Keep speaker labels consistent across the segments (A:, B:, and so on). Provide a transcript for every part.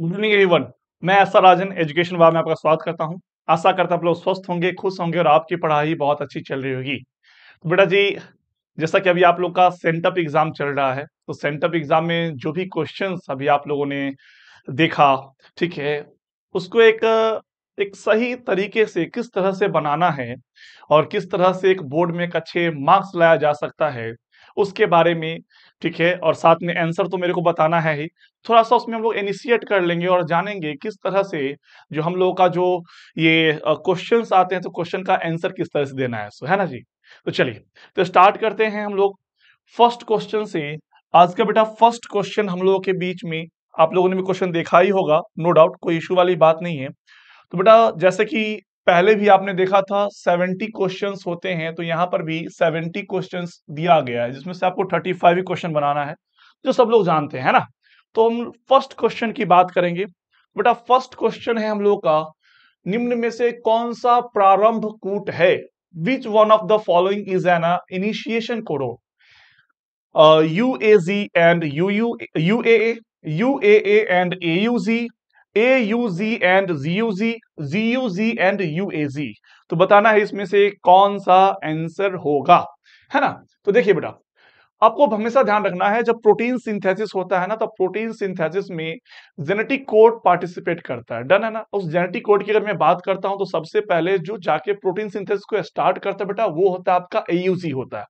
A: Good evening everyone मैं ऐसा राजन education Wahab में आपका स्वागत करता हूं आशा करता आप लोग स्वस्थ होंगे खुश होंगे और आपकी पढ़ाई बहुत अच्छी चल रही होगी तो बेटा जी जैसा कि अभी आप लोग का सेंटअप एग्जाम चल रहा है तो सेंटअप एग्जाम में जो भी क्वेश्चन अभी आप लोगों ने देखा ठीक है उसको एक एक सही तरीके से किस तरह से बनाना है और किस तरह से एक बोर्ड में एक अच्छे मार्क्स लाया जा सकता है उसके बारे में ठीक है और साथ में आंसर तो मेरे को बताना है ही थोड़ा सा उसमें हम लोग इनिशिएट कर लेंगे और जानेंगे किस तरह से जो हम लोगों का जो ये क्वेश्चन आते हैं तो क्वेश्चन का आंसर किस तरह से देना है सो है ना जी तो चलिए तो स्टार्ट करते हैं हम लोग फर्स्ट क्वेश्चन से आज का बेटा फर्स्ट क्वेश्चन हम लोगों के बीच में आप लोगों ने भी क्वेश्चन देखा ही होगा नो no डाउट कोई इशू वाली बात नहीं है तो बेटा जैसे कि पहले भी आपने देखा था 70 क्वेश्चंस होते हैं तो यहाँ पर भी 70 क्वेश्चंस दिया गया है जिसमें से आपको 35 ही क्वेश्चन बनाना है जो सब लोग जानते हैं ना तो हम फर्स्ट क्वेश्चन की बात करेंगे बेटा फर्स्ट क्वेश्चन है हम लोग का निम्न में से कौन सा प्रारंभ कूट है which one of the following is an initiation codon U A G and U U U U A and A U G A U G and G U G G U G and U A G तो बताना है इसमें से कौन सा answer होगा है ना तो देखिए बेटा आपको हमेशा ध्यान रखना है जब प्रोटीन सिंथेसिस होता है ना तो प्रोटीन सिंथेसिस में जेनेटिक कोड पार्टिसिपेट करता है डन है ना उस जेनेटिक कोड की अगर मैं बात करता हूं तो सबसे पहले जो जाके प्रोटीन सिंथेसिस को स्टार्ट करता है बेटा वो होता है आपका एयूजी होता है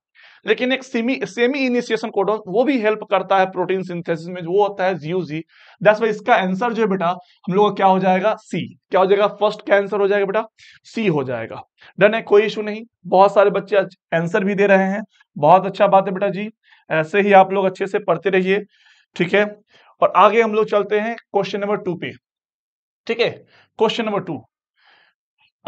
A: लेकिन एक सेमी सेमी इनिशिएशन कोडोन वो भी हेल्प करता है प्रोटीन सिंथेसिस में वो होता है जीयूजी दस वाई इसका आंसर जो है बेटा हम लोग का क्या हो जाएगा सी क्या हो जाएगा फर्स्ट का आंसर हो जाएगा बेटा सी हो जाएगा डन है कोई इशू नहीं बहुत सारे बच्चे आंसर भी दे रहे हैं बहुत अच्छा बात है बेटा जी ऐसे ही आप लोग अच्छे से पढ़ते रहिए ठीक है और आगे हम लोग चलते हैं क्वेश्चन नंबर टू पे ठीक है क्वेश्चन नंबर टू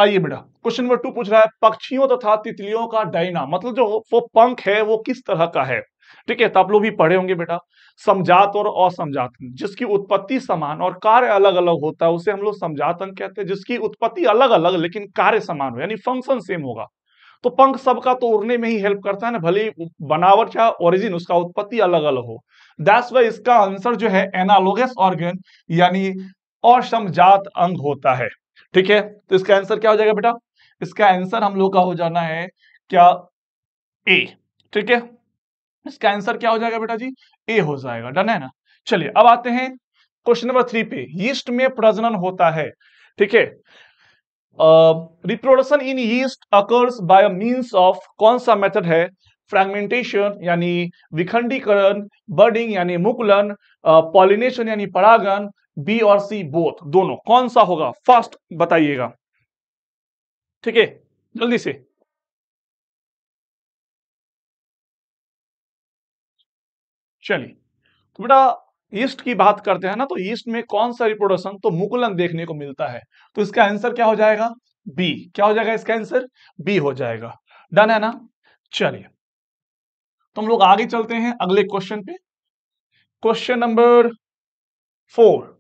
A: आइए बेटा क्वेश्चन नंबर टू पूछ रहा है पक्षियों तथा तो तितलियों का डायना मतलब जो वो पंख है वो किस तरह का है ठीक है तो आप लोग भी पढ़े होंगे बेटा समझात और असमझात जिसकी उत्पत्ति समान और कार्य अलग अलग होता है उसे हम लोग समझात कहते हैं जिसकी उत्पत्ति अलग अलग लेकिन कार्य समान हो यानी फंक्शन सेम होगा तो पंख सबका तो उड़ने में ही हेल्प करता है ना भले बनावट चाहे ओरिजिन उसका उत्पत्ति अलग अलग हो दैट्स वाई इसका आंसर जो है एनालोगस ऑर्गेन यानी असमजात अंग होता है ठीक है तो इसका आंसर क्या हो जाएगा बेटा इसका आंसर हम लोग का हो जाना है क्या ए ठीक है इसका आंसर क्या हो जाएगा बेटा जी ए हो जाएगा डन है ना चलिए अब आते हैं क्वेश्चन नंबर थ्री पे यीस्ट में प्रजनन होता है ठीक है reproduction in yeast occurs by means of कौन सा मेथड है फ्रेगमेंटेशन यानी विखंडीकरण बर्डिंग यानी मुकुलन पॉलिनेशन यानी परागन बी और सी बोथ दोनों कौन सा होगा फास्ट बताइएगा ठीक है जल्दी से चलिए तो बेटा ईस्ट की बात करते हैं ना तो ईस्ट में कौन सा रिप्रोडक्शन तो मुकुलन देखने को मिलता है तो इसका आंसर क्या हो जाएगा बी क्या हो जाएगा इसका आंसर बी हो जाएगा डन है ना चलिए तो हम लोग आगे चलते हैं अगले क्वेश्चन पे question number four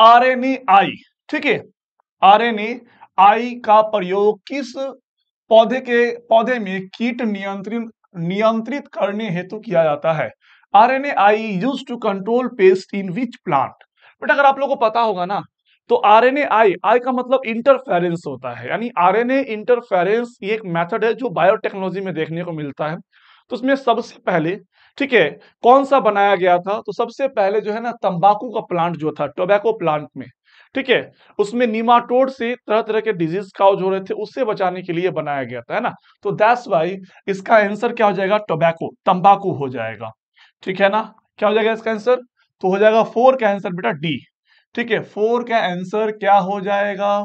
A: R N A I ठीक है आर एन ए आई का प्रयोग किस पौधे के पौधे में कीट नियंत्रित नियंत्रित करने हेतु तो किया जाता है R N A I use to control pest in which plant but अगर आप लोगों को पता होगा ना तो आर एन ए आई आई का मतलब इंटरफेरेंस होता है यानी आर एन ए इंटरफेरेंस ये एक मेथड है जो बायोटेक्नोलॉजी में देखने को मिलता है तो उसमें सबसे पहले ठीक है कौन सा बनाया गया था तो सबसे पहले जो है ना तंबाकू का प्लांट जो था टोबैको प्लांट में ठीक है उसमें नीमाटोड से तरह तरह के डिजीज काउज हो रहे थे उससे बचाने के लिए बनाया गया था है ना तो दैट्स वाई इसका आंसर क्या हो जाएगा टोबैको तंबाकू हो जाएगा ठीक है ना क्या हो जाएगा इसका आंसर तो हो जाएगा फोर का आंसर बेटा डी ठीक है फोर का आंसर क्या हो जाएगा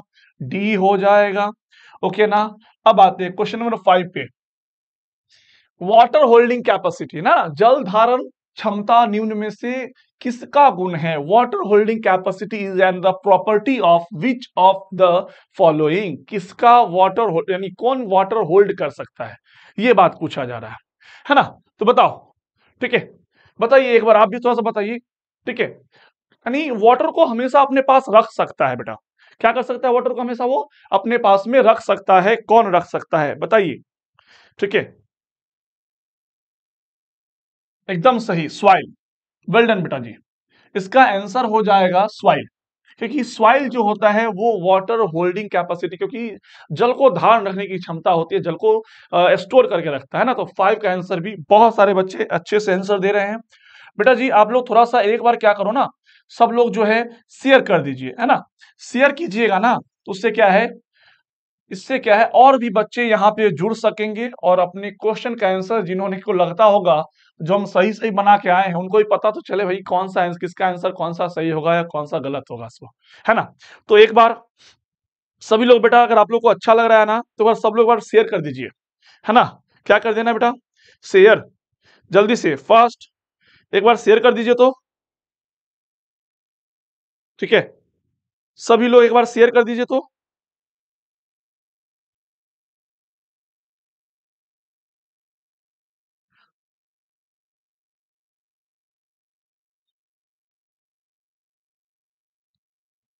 A: डी हो जाएगा ओके ना अब आते हैं क्वेश्चन नंबर फाइव पे वाटर होल्डिंग कैपेसिटी ना जल धारण क्षमता निम्न में से किसका गुण है water holding capacity is and the property of which of the following किसका वाटर यानी कौन वाटर होल्ड कर सकता है ये बात पूछा जा रहा है है ना तो बताओ ठीक है बताइए एक बार आप भी थोड़ा सा बताइए ठीक है यानी वाटर को हमेशा अपने पास रख सकता है बेटा क्या कर सकता है वाटर को हमेशा वो अपने पास में रख सकता है कौन रख सकता है बताइए ठीक है एकदम सही स्वाइल वेल्डन बेटा जी इसका आंसर हो जाएगा स्वाइल क्योंकि स्वाइल जो होता है वो वाटर होल्डिंग कैपेसिटी क्योंकि जल को धारण रखने की क्षमता होती है जल को स्टोर करके रखता है ना तो फाइव का आंसर भी बहुत सारे बच्चे अच्छे से आंसर दे रहे हैं बेटा जी आप लोग थोड़ा सा एक बार क्या करो ना सब लोग जो है शेयर कर दीजिए है ना शेयर कीजिएगा ना तो उससे क्या है इससे क्या है और भी बच्चे यहाँ पे जुड़ सकेंगे और अपने क्वेश्चन का आंसर जिन्होंने को लगता होगा जो हम सही सही बना के आए हैं उनको भी पता तो चले भाई कौन सा आंसर किसका आंसर कौन सा सही होगा या कौन सा गलत होगा इसको है ना तो एक बार सभी लोग बेटा अगर आप लोग को अच्छा लग रहा है ना तो बार सब लोग बार शेयर कर दीजिए है ना क्या कर देना बेटा शेयर जल्दी से फास्ट एक बार शेयर कर दीजिए तो ठीक है सभी लोग एक बार शेयर कर दीजिए तो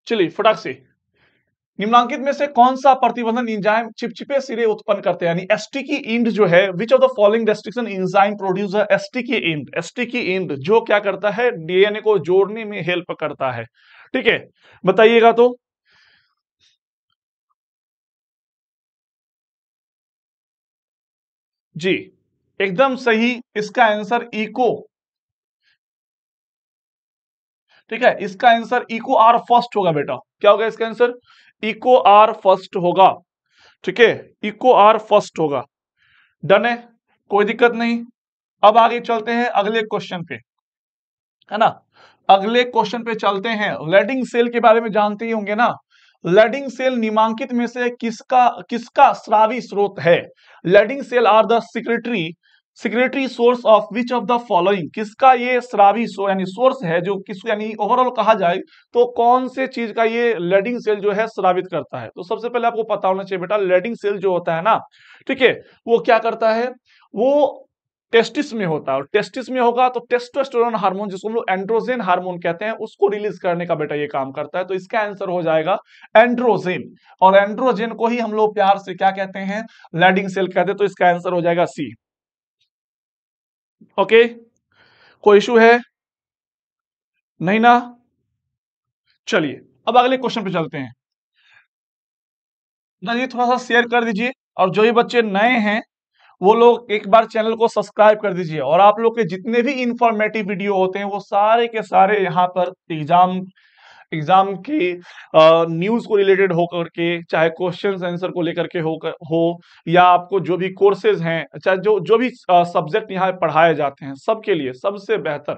A: चलिए फटाक से निम्नांकित में से कौन सा प्रतिबंधन इंजाइम चिपचिपे सिरे उत्पन्न करते हैं यानी एसटी की इंड जो है which of the following restriction enzyme produce sticky end sticky end जो क्या करता है डीएनए को जोड़ने में हेल्प करता है ठीक है बताइएगा तो जी एकदम सही इसका आंसर इको ठीक है इसका आंसर इको आर फर्स्ट होगा बेटा क्या होगा इसका आंसर इको आर फर्स्ट होगा ठीक है इको आर फर्स्ट होगा डन है कोई दिक्कत नहीं अब आगे चलते हैं अगले क्वेश्चन पे है ना अगले क्वेश्चन पे चलते हैं लेडिंग सेल के बारे में जानते ही होंगे ना लेडिंग सेल निमांकित में से किसका किसका श्रावी स्रोत है leading cell are the secretory secretory source of which of the following किसका ये श्रावी सो यानी सोर्स है जो किस यानी ओवरऑल कहा जाए तो कौन से चीज का ये लेडिंग सेल जो है श्रावित करता है तो सबसे पहले आपको पता होना चाहिए बेटा लेडिंग सेल जो होता है ना ठीक है वो क्या करता है वो टेस्टिस में होता है और टेस्टिस में होगा तो टेस्टोस्टेरोन हार्मोन जिसको हम लोग एंड्रोजेन हार्मोन कहते हैं उसको रिलीज करने का बेटा ये काम करता है तो इसका आंसर हो जाएगा एंड्रोजेन और एंड्रोजेन को ही हम लोग प्यार से क्या कहते हैं लैडिंग सेल कहते हैं तो इसका आंसर हो जाएगा सी ओके कोई इशू है नहीं ना चलिए अब अगले क्वेश्चन पे चलते हैं ना थोड़ा सा शेयर कर दीजिए और जो भी बच्चे नए हैं वो लोग एक बार चैनल को सब्सक्राइब कर दीजिए और आप लोग के जितने भी इंफॉर्मेटिव वीडियो होते हैं वो सारे के सारे यहाँ पर एग्जाम एग्जाम के न्यूज को रिलेटेड होकर के चाहे क्वेश्चंस आंसर को लेकर के हो कर, हो या आपको जो भी कोर्सेज हैं चाहे जो जो भी सब्जेक्ट यहाँ पढ़ाए जाते हैं सबके लिए सबसे बेहतर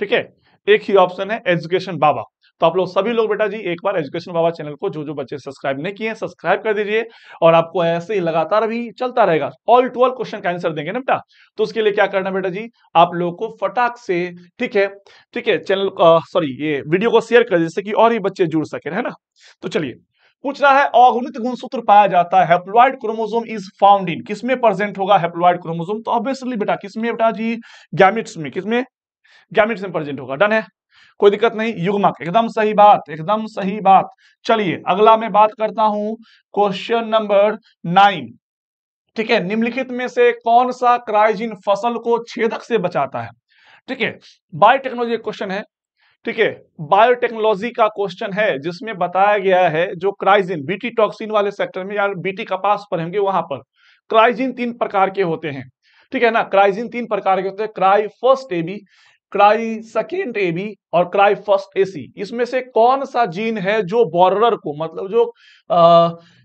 A: ठीक है एक ही ऑप्शन है एजुकेशन बाबा तो आप लोग सभी लोग बेटा जी एक बार एजुकेशन बाबा चैनल को जो जो बच्चे सब्सक्राइब नहीं किए सब्सक्राइब कर दीजिए और आपको ऐसे ही लगातार भी चलता रहेगा ऑल ट्वेल्व क्वेश्चन का आंसर देंगे ना बेटा तो उसके लिए क्या करना बेटा जी आप लोग को फटाक से ठीक है ठीक है चैनल सॉरी ये वीडियो को शेयर कर जिससे कि और ही बच्चे जुड़ सके है ना तो चलिए पूछ रहा है अगुणित गुणसूत्र पाया जाता है haploid chromosome is found in किसमें प्रेजेंट होगा हेप्लॉइड क्रोमोसोम तो ऑब्वियसली बेटा किसमें बेटा जी गैमिट्स में किसमें गैमिट्स में प्रेजेंट होगा डन है कोई दिक्कत नहीं युग्मक एकदम सही बात एकदम सही बात चलिए अगला मैं बात करता हूं क्वेश्चन नंबर नाइन ठीक है निम्नलिखित में से कौन सा क्राइजिन फसल को छेदक से बचाता है ठीक है बायोटेक्नोलॉजी क्वेश्चन है ठीक है बायोटेक्नोलॉजी का क्वेश्चन है जिसमें बताया गया है जो क्राइजिन बीटी टॉक्सिन वाले सेक्टर में या बीटी कपास पढ़ेंगे वहां पर क्राइजिन तीन प्रकार के होते हैं ठीक है ना क्राइजिन तीन प्रकार के होते हैं cry first A B cry second A B और क्राई फर्स्ट ए सी इसमें से कौन सा जीन है जो बॉर्डर को मतलब जो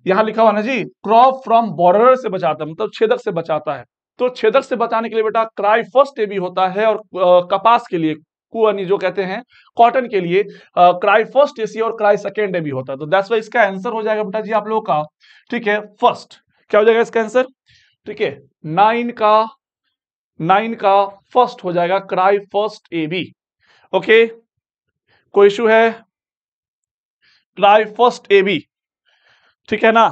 A: यहां लिखा हुआ ना जी क्रॉप फ्रॉम बॉर्डर से बचाता मतलब छेदक से बचाता है तो छेदक से बचाने के लिए बेटा क्राई फर्स्ट ए बी होता है और आ, कपास के लिए कुआनी जो कहते हैं कॉटन के लिए क्राई फर्स्ट एसी और क्राई सेकेंड एबी होता है तो दैट्स वाई इसका आंसर हो जाएगा बेटा जी आप लोगों का ठीक है फर्स्ट क्या हो जाएगा इसका आंसर ठीक है नाइन का नाइन का फर्स्ट हो जाएगा cry first A B okay कोई इशू है क्राई फर्स्ट ए बी ठीक है ना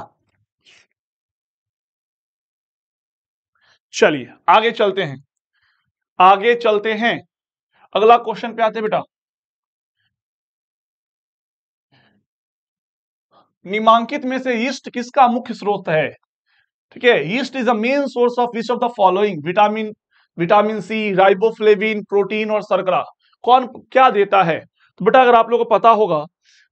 A: चलिए आगे चलते हैं आगे चलते हैं अगला क्वेश्चन पे आते बेटा निमांकित में से ईस्ट किसका मुख्य स्रोत है ठीक है yeast is the main source of which of the following vitamin vitamin C riboflavin protein और सरकरा कौन क्या देता है तो बेटा अगर आप लोगों को पता होगा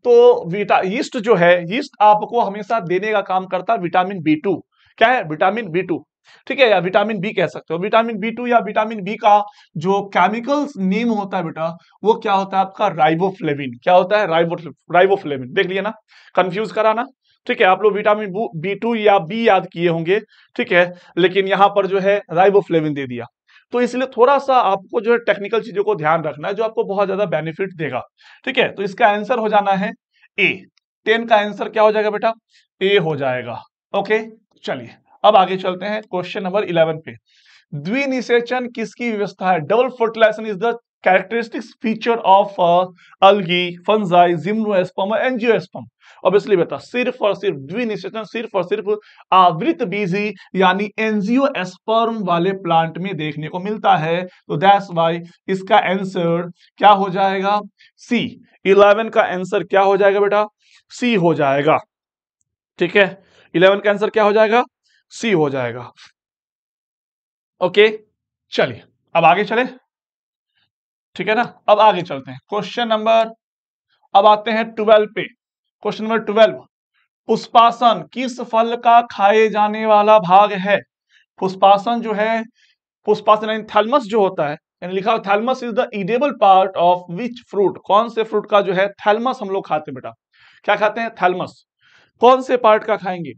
A: तो विटा ईस्ट जो है ईस्ट आपको हमेशा देने का काम करता है विटामिन बी टू क्या है विटामिन बी टू ठीक है या विटामिन बी कह सकते हो विटामिन बी टू या विटामिन बी का जो केमिकल नेम होता है बेटा वो क्या होता है आपका राइबोफ्लेविन क्या होता है राइबो राइबोफ्लेविन देख लिया ना कंफ्यूज कराना ठीक है आप लोग विटामिन बी टू या बी याद किए होंगे ठीक है लेकिन यहाँ पर जो है राइबोफ्लेविन दे दिया तो इसलिए थोड़ा सा आपको जो है टेक्निकल चीजों को ध्यान रखना है जो आपको बहुत ज्यादा बेनिफिट देगा ठीक है तो इसका आंसर हो जाना है ए टेन का आंसर क्या हो जाएगा बेटा ए हो जाएगा ओके चलिए अब आगे चलते हैं क्वेश्चन नंबर इलेवन पे द्विनिषेचन किसकी व्यवस्था है double fertilization is the characteristics feature of uh, algae, fungi, gymnosperm, angiosperm. Obviously बेटा सिर्फ और सिर्फ द्विनिषेचन सिर्फ और सिर्फ आवृत बीजी यानी एंजियोस्पर्म वाले प्लांट में देखने को मिलता है तो दैट्स वाई इसका आंसर क्या हो जाएगा सी इलेवन का आंसर क्या हो जाएगा बेटा सी हो जाएगा ठीक है इलेवन का आंसर क्या हो जाएगा सी हो जाएगा ओके चलिए अब आगे चले ठीक है ना अब आगे चलते हैं क्वेश्चन नंबर अब आते हैं ट्वेल्व पे क्वेश्चन नंबर ट्वेल्व पुष्पासन किस फल का खाए जाने वाला भाग है पुष्पासन जो है पुष्पासन यानी थैलमस जो होता है यानी लिखा thalamus is the edible part of which fruit कौन से फ्रूट का जो है थैलमस हम लोग खाते बेटा क्या खाते हैं थैलमस कौन से पार्ट का खाएंगे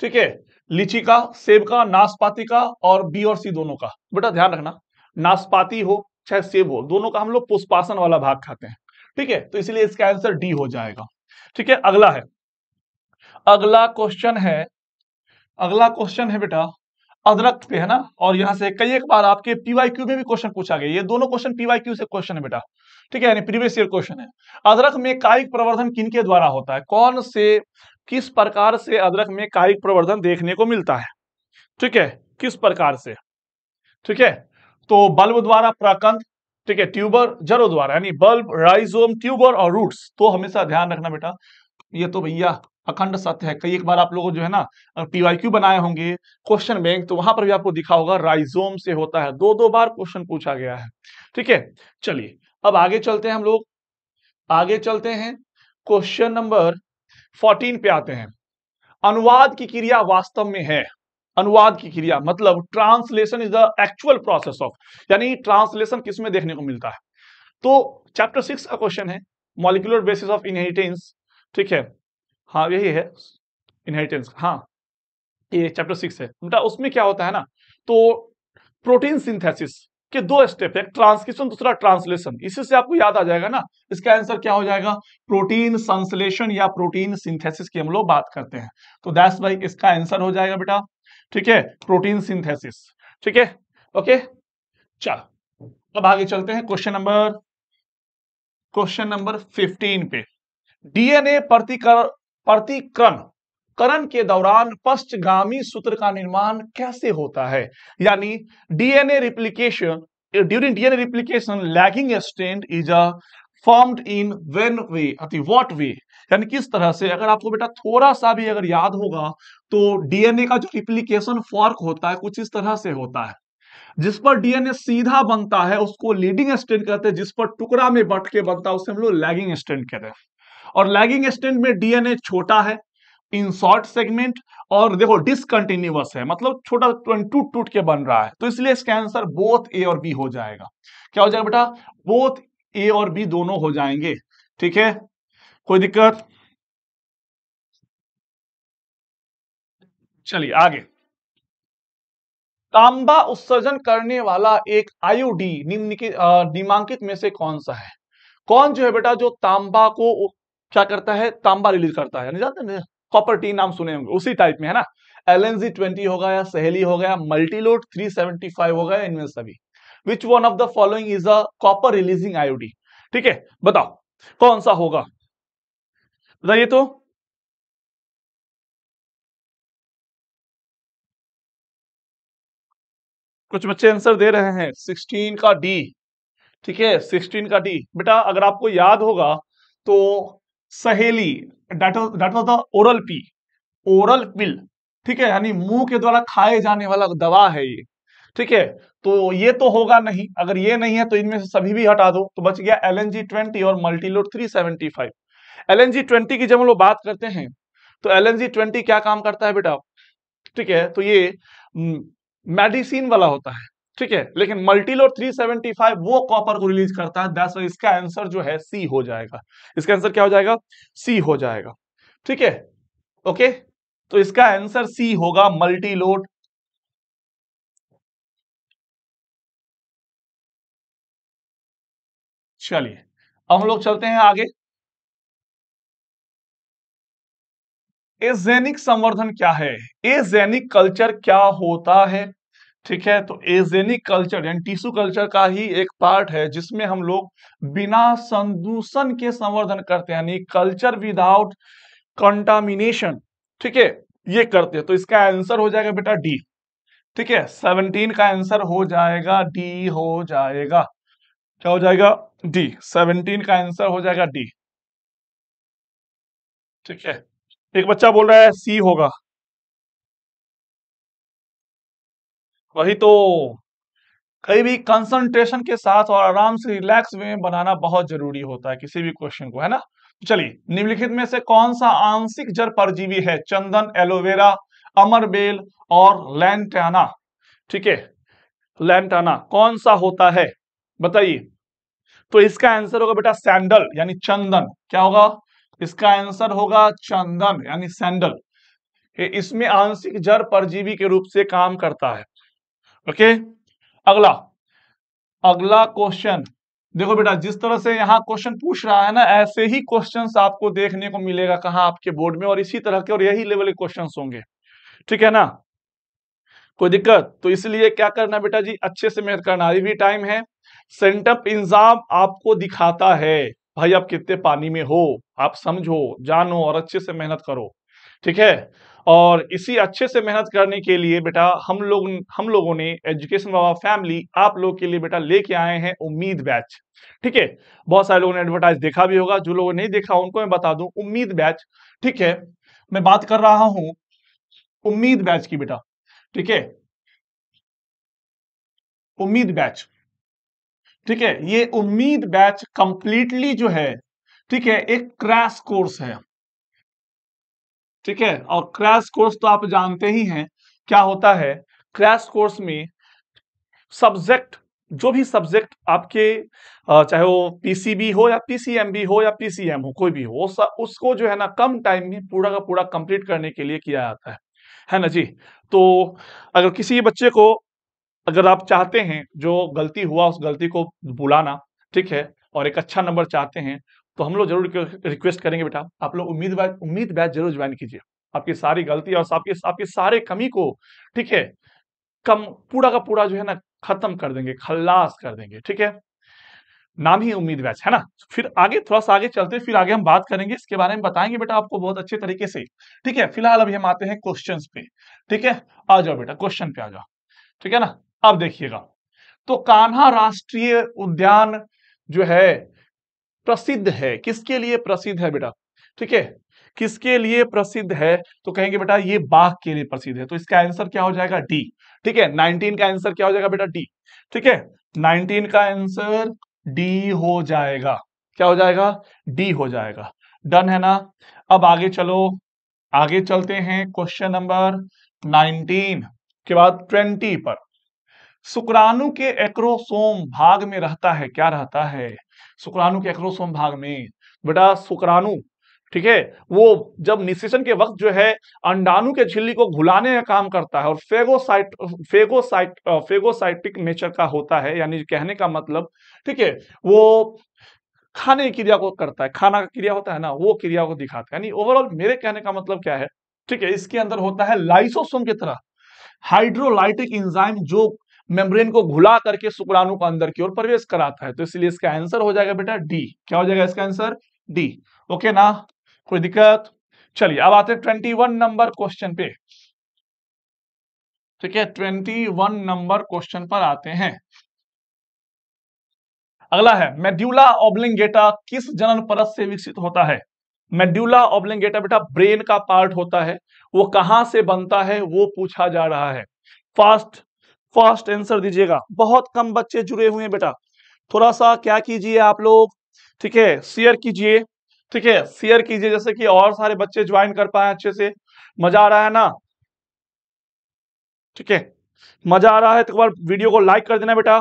A: ठीक है लीची का सेब का नाशपाती का और बी और सी दोनों का बेटा ध्यान रखना नाशपाती हो चाहे सेब हो दोनों का हम लोग पुष्पासन वाला भाग खाते हैं ठीक है तो इसलिए इसका आंसर डी हो जाएगा ठीक है अगला है अगला क्वेश्चन है अगला क्वेश्चन है बेटा अदरक पे है ना और यहाँ से कई एक बार आपके पीवाईक्यू में भी क्वेश्चन पूछा गया ये दोनों क्वेश्चन पीवाईक्यू से क्वेश्चन है बेटा ठीक है यानी प्रीवियस ईयर क्वेश्चन है अदरक में कायिक प्रवर्धन किनके द्वारा होता है कौन से किस प्रकार से अदरक में कायिक प्रवर्धन देखने को मिलता है ठीक है किस प्रकार से ठीक है तो बल्ब द्वारा प्रकंद ठीक है ट्यूबर जरो द्वारा यानी बल्ब राइजोम ट्यूबर और रूट्स तो हमेशा ध्यान रखना बेटा ये तो भैया अखंड सत्य है कई एक बार आप लोगों जो है ना पीवाई क्यू बनाए होंगे क्वेश्चन बैंक तो वहां पर भी आपको दिखा होगा राइजोम से होता है दो दो बार क्वेश्चन पूछा गया है ठीक है चलिए अब आगे चलते हैं हम लोग आगे चलते हैं क्वेश्चन नंबर फोर्टीन पे आते हैं अनुवाद की क्रिया वास्तव में है अनुवाद की क्रिया मतलब translation is the actual process of यानी ट्रांसलेशन किसमें देखने को मिलता है तो चैप्टर सिक्स का क्वेश्चन है मॉलिकुलर बेसिस ऑफ इनहेरिटेंस ठीक है हाँ यही है इनहेरिटेंस हाँ ये चैप्टर सिक्स है बेटा उसमें क्या होता है ना तो प्रोटीन सिंथेसिस के दो स्टेप एक ट्रांसक्रिप्शन दूसरा ट्रांसलेशन इसी से आपको याद आ जाएगा ना इसका आंसर क्या हो जाएगा प्रोटीन संश्लेषण या प्रोटीन सिंथेसिस की हम लोग बात करते हैं तो दैट्स भाई इसका आंसर हो जाएगा बेटा ठीक है प्रोटीन सिंथेसिस ठीक है ओके चलो अब आगे चलते हैं क्वेश्चन नंबर क्वेश्चन नंबर 15 पे डीएनए प्रतिकर प्रतिक्रम करण के दौरान पश्चगामी सूत्र का निर्माण कैसे होता है यानी DNA replication during DNA replication lagging strand is a formed in when वे अति the वे यानी किस तरह से अगर आपको बेटा थोड़ा सा भी अगर याद होगा तो डीएनए का जो रिप्लीकेशन फॉर्क होता है कुछ इस तरह से होता है जिस पर डीएनए सीधा बनता है उसको लीडिंग स्टैंड कहते हैं जिस पर टुकड़ा में बट के बनता है उसे हम लोग लैगिंग स्टैंड कहते हैं और लैगिंग स्टैंड में डीएनए छोटा है इन शॉर्ट सेगमेंट और देखो डिसकंटिन्यूअस है मतलब छोटा टूट टूट के बन रहा है तो इसलिए इसका आंसर बोथ ए और बी हो जाएगा क्या हो जाएगा बेटा बोथ ए और बी दोनों हो जाएंगे ठीक है कोई दिक्कत चलिए आगे तांबा उत्सर्जन करने वाला एक आयोडी निम्नलिखित निमांकित में से कौन सा है कौन जो है बेटा जो तांबा को क्या करता है तांबा रिलीज करता है जानते कॉपर टी नाम सुने होंगे उसी टाइप में है ना एल एन जी ट्वेंटी हो गया सहेली हो गया मल्टीलोड थ्री सेवेंटी फाइव हो गया इनमें सभी which one of the following is a copper releasing IUD ठीक है बताओ कौन सा होगा बताइए तो कुछ बच्चे आंसर दे रहे हैं सिक्सटीन का डी ठीक है सिक्सटीन का डी बेटा अगर आपको याद होगा तो Saheli that of the oral P oral pill ठीक है यानी मुंह के द्वारा खाए जाने वाला दवा है ये ठीक है तो ये तो होगा नहीं अगर ये नहीं है तो इनमें से सभी भी हटा दो तो बच गया एल एन जी ट्वेंटी और multiload three seventy five L N G twenty की जब हम लोग बात करते हैं तो एल एन जी ट्वेंटी क्या काम करता है बेटा ठीक है तो ये मेडिसिन वाला होता है ठीक है लेकिन सेवेंटी 375 वो कॉपर को रिलीज करता है दैट्स इसका आंसर जो है सी हो जाएगा इसका आंसर क्या हो जाएगा सी हो जाएगा ठीक है ओके तो इसका आंसर सी होगा मल्टीलोड चलिए अब हम लोग चलते हैं आगे एजेनिक संवर्धन क्या है एजेनिक कल्चर क्या होता है ठीक है तो एजेनिक कल्चर यानी टिश्यू कल्चर का ही एक पार्ट है जिसमें हम लोग बिना संदूषण के संवर्धन करते हैं यानी कल्चर विदाउट कंटामिनेशन ठीक है ये करते हैं तो इसका आंसर हो जाएगा बेटा डी ठीक है सेवनटीन का आंसर हो जाएगा डी हो जाएगा क्या हो जाएगा डी सेवनटीन का आंसर हो जाएगा डी ठीक है एक बच्चा बोल रहा है सी होगा वही तो कहीं भी कंसंट्रेशन के साथ और आराम से रिलैक्स वे में बनाना बहुत जरूरी होता है किसी भी क्वेश्चन को है ना तो चलिए निम्नलिखित में से कौन सा आंशिक जड़ परजीवी है चंदन एलोवेरा अमरबेल और लैंटाना ठीक है लैंटाना कौन सा होता है बताइए तो इसका आंसर होगा बेटा सैंडल यानी चंदन क्या होगा इसका आंसर होगा चंदन यानी सैंडल इसमें आंशिक जड़ परजीवी के रूप से काम करता है ओके अगला अगला क्वेश्चन देखो बेटा जिस तरह से यहाँ क्वेश्चन पूछ रहा है ना ऐसे ही क्वेश्चन आपको देखने को मिलेगा कहा आपके बोर्ड में और इसी तरह के और यही लेवल के क्वेश्चन होंगे ठीक है ना कोई दिक्कत तो इसलिए क्या करना बेटा जी अच्छे से मेहनत करना अभी भी टाइम है सेंटअप इंजाम आपको दिखाता है भाई आप कितने पानी में हो आप समझो जानो और अच्छे से मेहनत करो ठीक है और इसी अच्छे से मेहनत करने के लिए बेटा हम लोग हम लोगों ने एजुकेशन बाबा फैमिली आप लोग के लिए बेटा लेके आए हैं उम्मीद बैच ठीक है बहुत सारे लोगों ने एडवर्टाइज देखा भी होगा जो लोगों ने नहीं देखा उनको मैं बता दूं उम्मीद बैच ठीक है मैं बात कर रहा हूं उम्मीद बैच की बेटा ठीक है उम्मीद बैच ठीक है ये उम्मीद बैच कंप्लीटली जो है ठीक है एक क्रैश कोर्स है ठीक है और क्रैश कोर्स तो आप जानते ही हैं क्या होता है क्रैश कोर्स में सब्जेक्ट जो भी सब्जेक्ट आपके चाहे वो पीसीबी हो या पीसीएमबी हो या पीसीएम हो कोई भी हो उसको जो है ना कम टाइम में पूरा का पूरा कंप्लीट करने के लिए किया जाता है है ना जी तो अगर किसी बच्चे को अगर आप चाहते हैं जो गलती हुआ उस गलती को बुलाना ठीक है और एक अच्छा नंबर चाहते हैं तो हम लोग जरूर रिक्वेस्ट करेंगे बेटा आप लोग उम्मीद बैच उम्मीद बैच जरूर ज्वाइन कीजिए आपकी सारी गलती और आपकी आपकी सारे कमी को ठीक है कम पूरा का पूरा जो है ना खत्म कर देंगे खल्लास कर देंगे ठीक है नाम ही उम्मीद बैच है ना फिर आगे थोड़ा सा आगे चलते फिर आगे हम बात करेंगे इसके बारे में बताएंगे बेटा आपको बहुत अच्छे तरीके से ठीक है फिलहाल अभी हम आते हैं क्वेश्चन पे ठीक है आ जाओ बेटा क्वेश्चन पे आ जाओ ठीक है ना अब देखिएगा तो कान्हा राष्ट्रीय उद्यान जो है प्रसिद्ध है किसके लिए प्रसिद्ध है बेटा ठीक है किसके लिए प्रसिद्ध है तो कहेंगे बेटा ये बाघ के लिए प्रसिद्ध है तो इसका आंसर क्या हो जाएगा डी ठीक है 19 का आंसर क्या हो जाएगा बेटा डी ठीक है 19 का आंसर डी हो जाएगा क्या हो जाएगा डी हो जाएगा डन है ना अब आगे चलो आगे चलते हैं क्वेश्चन नंबर 19 के बाद 20 पर शुक्राणु के एक्रोसोम भाग में रहता है क्या रहता है शुक्राणु के एक्रोसोम भाग में बेटा शुक्राणु ठीक है वो जब निशेषण के वक्त जो है अंडाणु के झिल्ली को घुलाने का काम करता है और फेगोसाइट फेगोसाइट फेगोसाइटिक नेचर का होता है यानी कहने का मतलब ठीक है वो खाने की क्रिया को करता है खाना का क्रिया होता है ना वो क्रिया को दिखाता है यानी ओवरऑल मेरे कहने का मतलब क्या है ठीक है इसके अंदर होता है लाइसोसोम की तरह हाइड्रोलाइटिक इंजाइम जो मेम्ब्रेन को घुला करके शुक्राणु को अंदर की ओर प्रवेश कराता है तो इसलिए इसका आंसर हो जाएगा बेटा डी क्या हो जाएगा इसका आंसर डी ओके ना कोई दिक्कत चलिए अब आते ट्वेंटी वन नंबर क्वेश्चन पे ठीक है ट्वेंटी वन नंबर क्वेश्चन पर आते हैं अगला है मेड्यूला ऑब्लिंगेटा किस जनन परत से विकसित होता है मेड्यूला ऑब्लिंगेटा बेटा ब्रेन का पार्ट होता है वो कहां से बनता है वो पूछा जा रहा है फर्स्ट फास्ट आंसर दीजिएगा बहुत कम बच्चे जुड़े हुए हैं बेटा थोड़ा सा क्या कीजिए आप लोग ठीक है शेयर कीजिए ठीक है शेयर कीजिए जैसे कि और सारे बच्चे ज्वाइन कर पाए अच्छे से मजा आ रहा है ना ठीक है मजा आ रहा है तो एक बार वीडियो को लाइक कर देना बेटा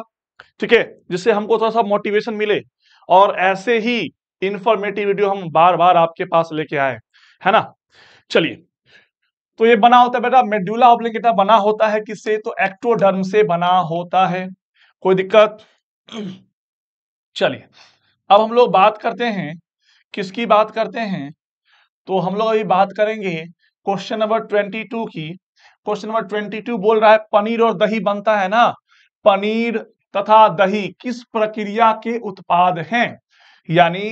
A: ठीक है जिससे हमको थोड़ा सा मोटिवेशन मिले और ऐसे ही इंफॉर्मेटिव वीडियो हम बार बार आपके पास लेके आए है ना चलिए तो ये बना होता है बेटा मेड्यूला ऑब्लिगेटा बना होता है किससे तो एक्टोडर्म से बना होता है कोई दिक्कत चलिए अब हम लोग बात करते हैं किसकी बात करते हैं तो हम लोग अभी बात करेंगे क्वेश्चन नंबर ट्वेंटी टू की क्वेश्चन नंबर ट्वेंटी टू बोल रहा है पनीर और दही बनता है ना पनीर तथा दही किस प्रक्रिया के उत्पाद हैं यानी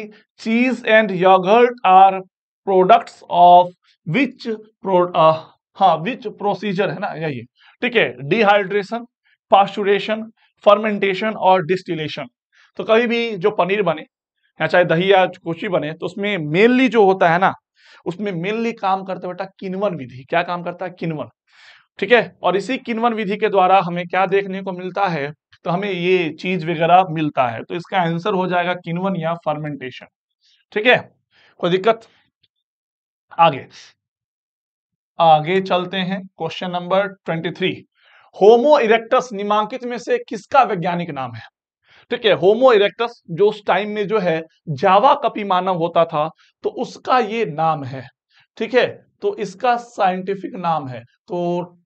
A: cheese and yogurt are products of which pro uh, हाँ विच प्रोसीजर है ना यही ठीक है डिहाइड्रेशन पास्चुरेशन फर्मेंटेशन और डिस्टिलेशन तो कभी भी जो पनीर बने या चाहे दही या कुछ भी बने तो उसमें मेनली जो होता है ना उसमें मेनली काम करते बेटा किनवन विधि क्या काम करता है किनवन ठीक है और इसी किनवन विधि के द्वारा हमें क्या देखने को मिलता है तो हमें ये चीज वगैरह मिलता है तो इसका आंसर हो जाएगा किनवन या फर्मेंटेशन ठीक है कोई दिक्कत आगे आगे चलते हैं question number twenty three Homo erectus निमांकित में से किसका वैज्ञानिक नाम है ठीक है होमो इरेक्टस जो उस टाइम में जो है जावा कपी मानव होता था तो उसका ये नाम है ठीक है तो इसका साइंटिफिक नाम है तो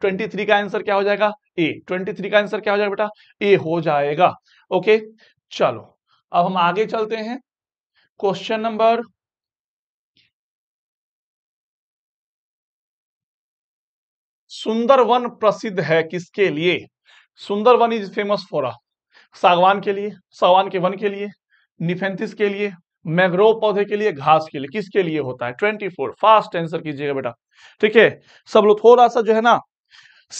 A: 23 का आंसर क्या हो जाएगा ए 23 का आंसर क्या हो जाएगा बेटा ए हो जाएगा ओके चलो अब हम आगे चलते हैं क्वेश्चन नंबर सुंदरवन प्रसिद्ध है किसके लिए सुंदरवन इज फेमस फॉर सागवान के लिए सागवान के वन के लिए निफेंथिस के लिए मैग्रोव पौधे के लिए घास के लिए किसके लिए होता है 24 फास्ट आंसर कीजिएगा बेटा ठीक है सब लोग थोड़ा सा जो है ना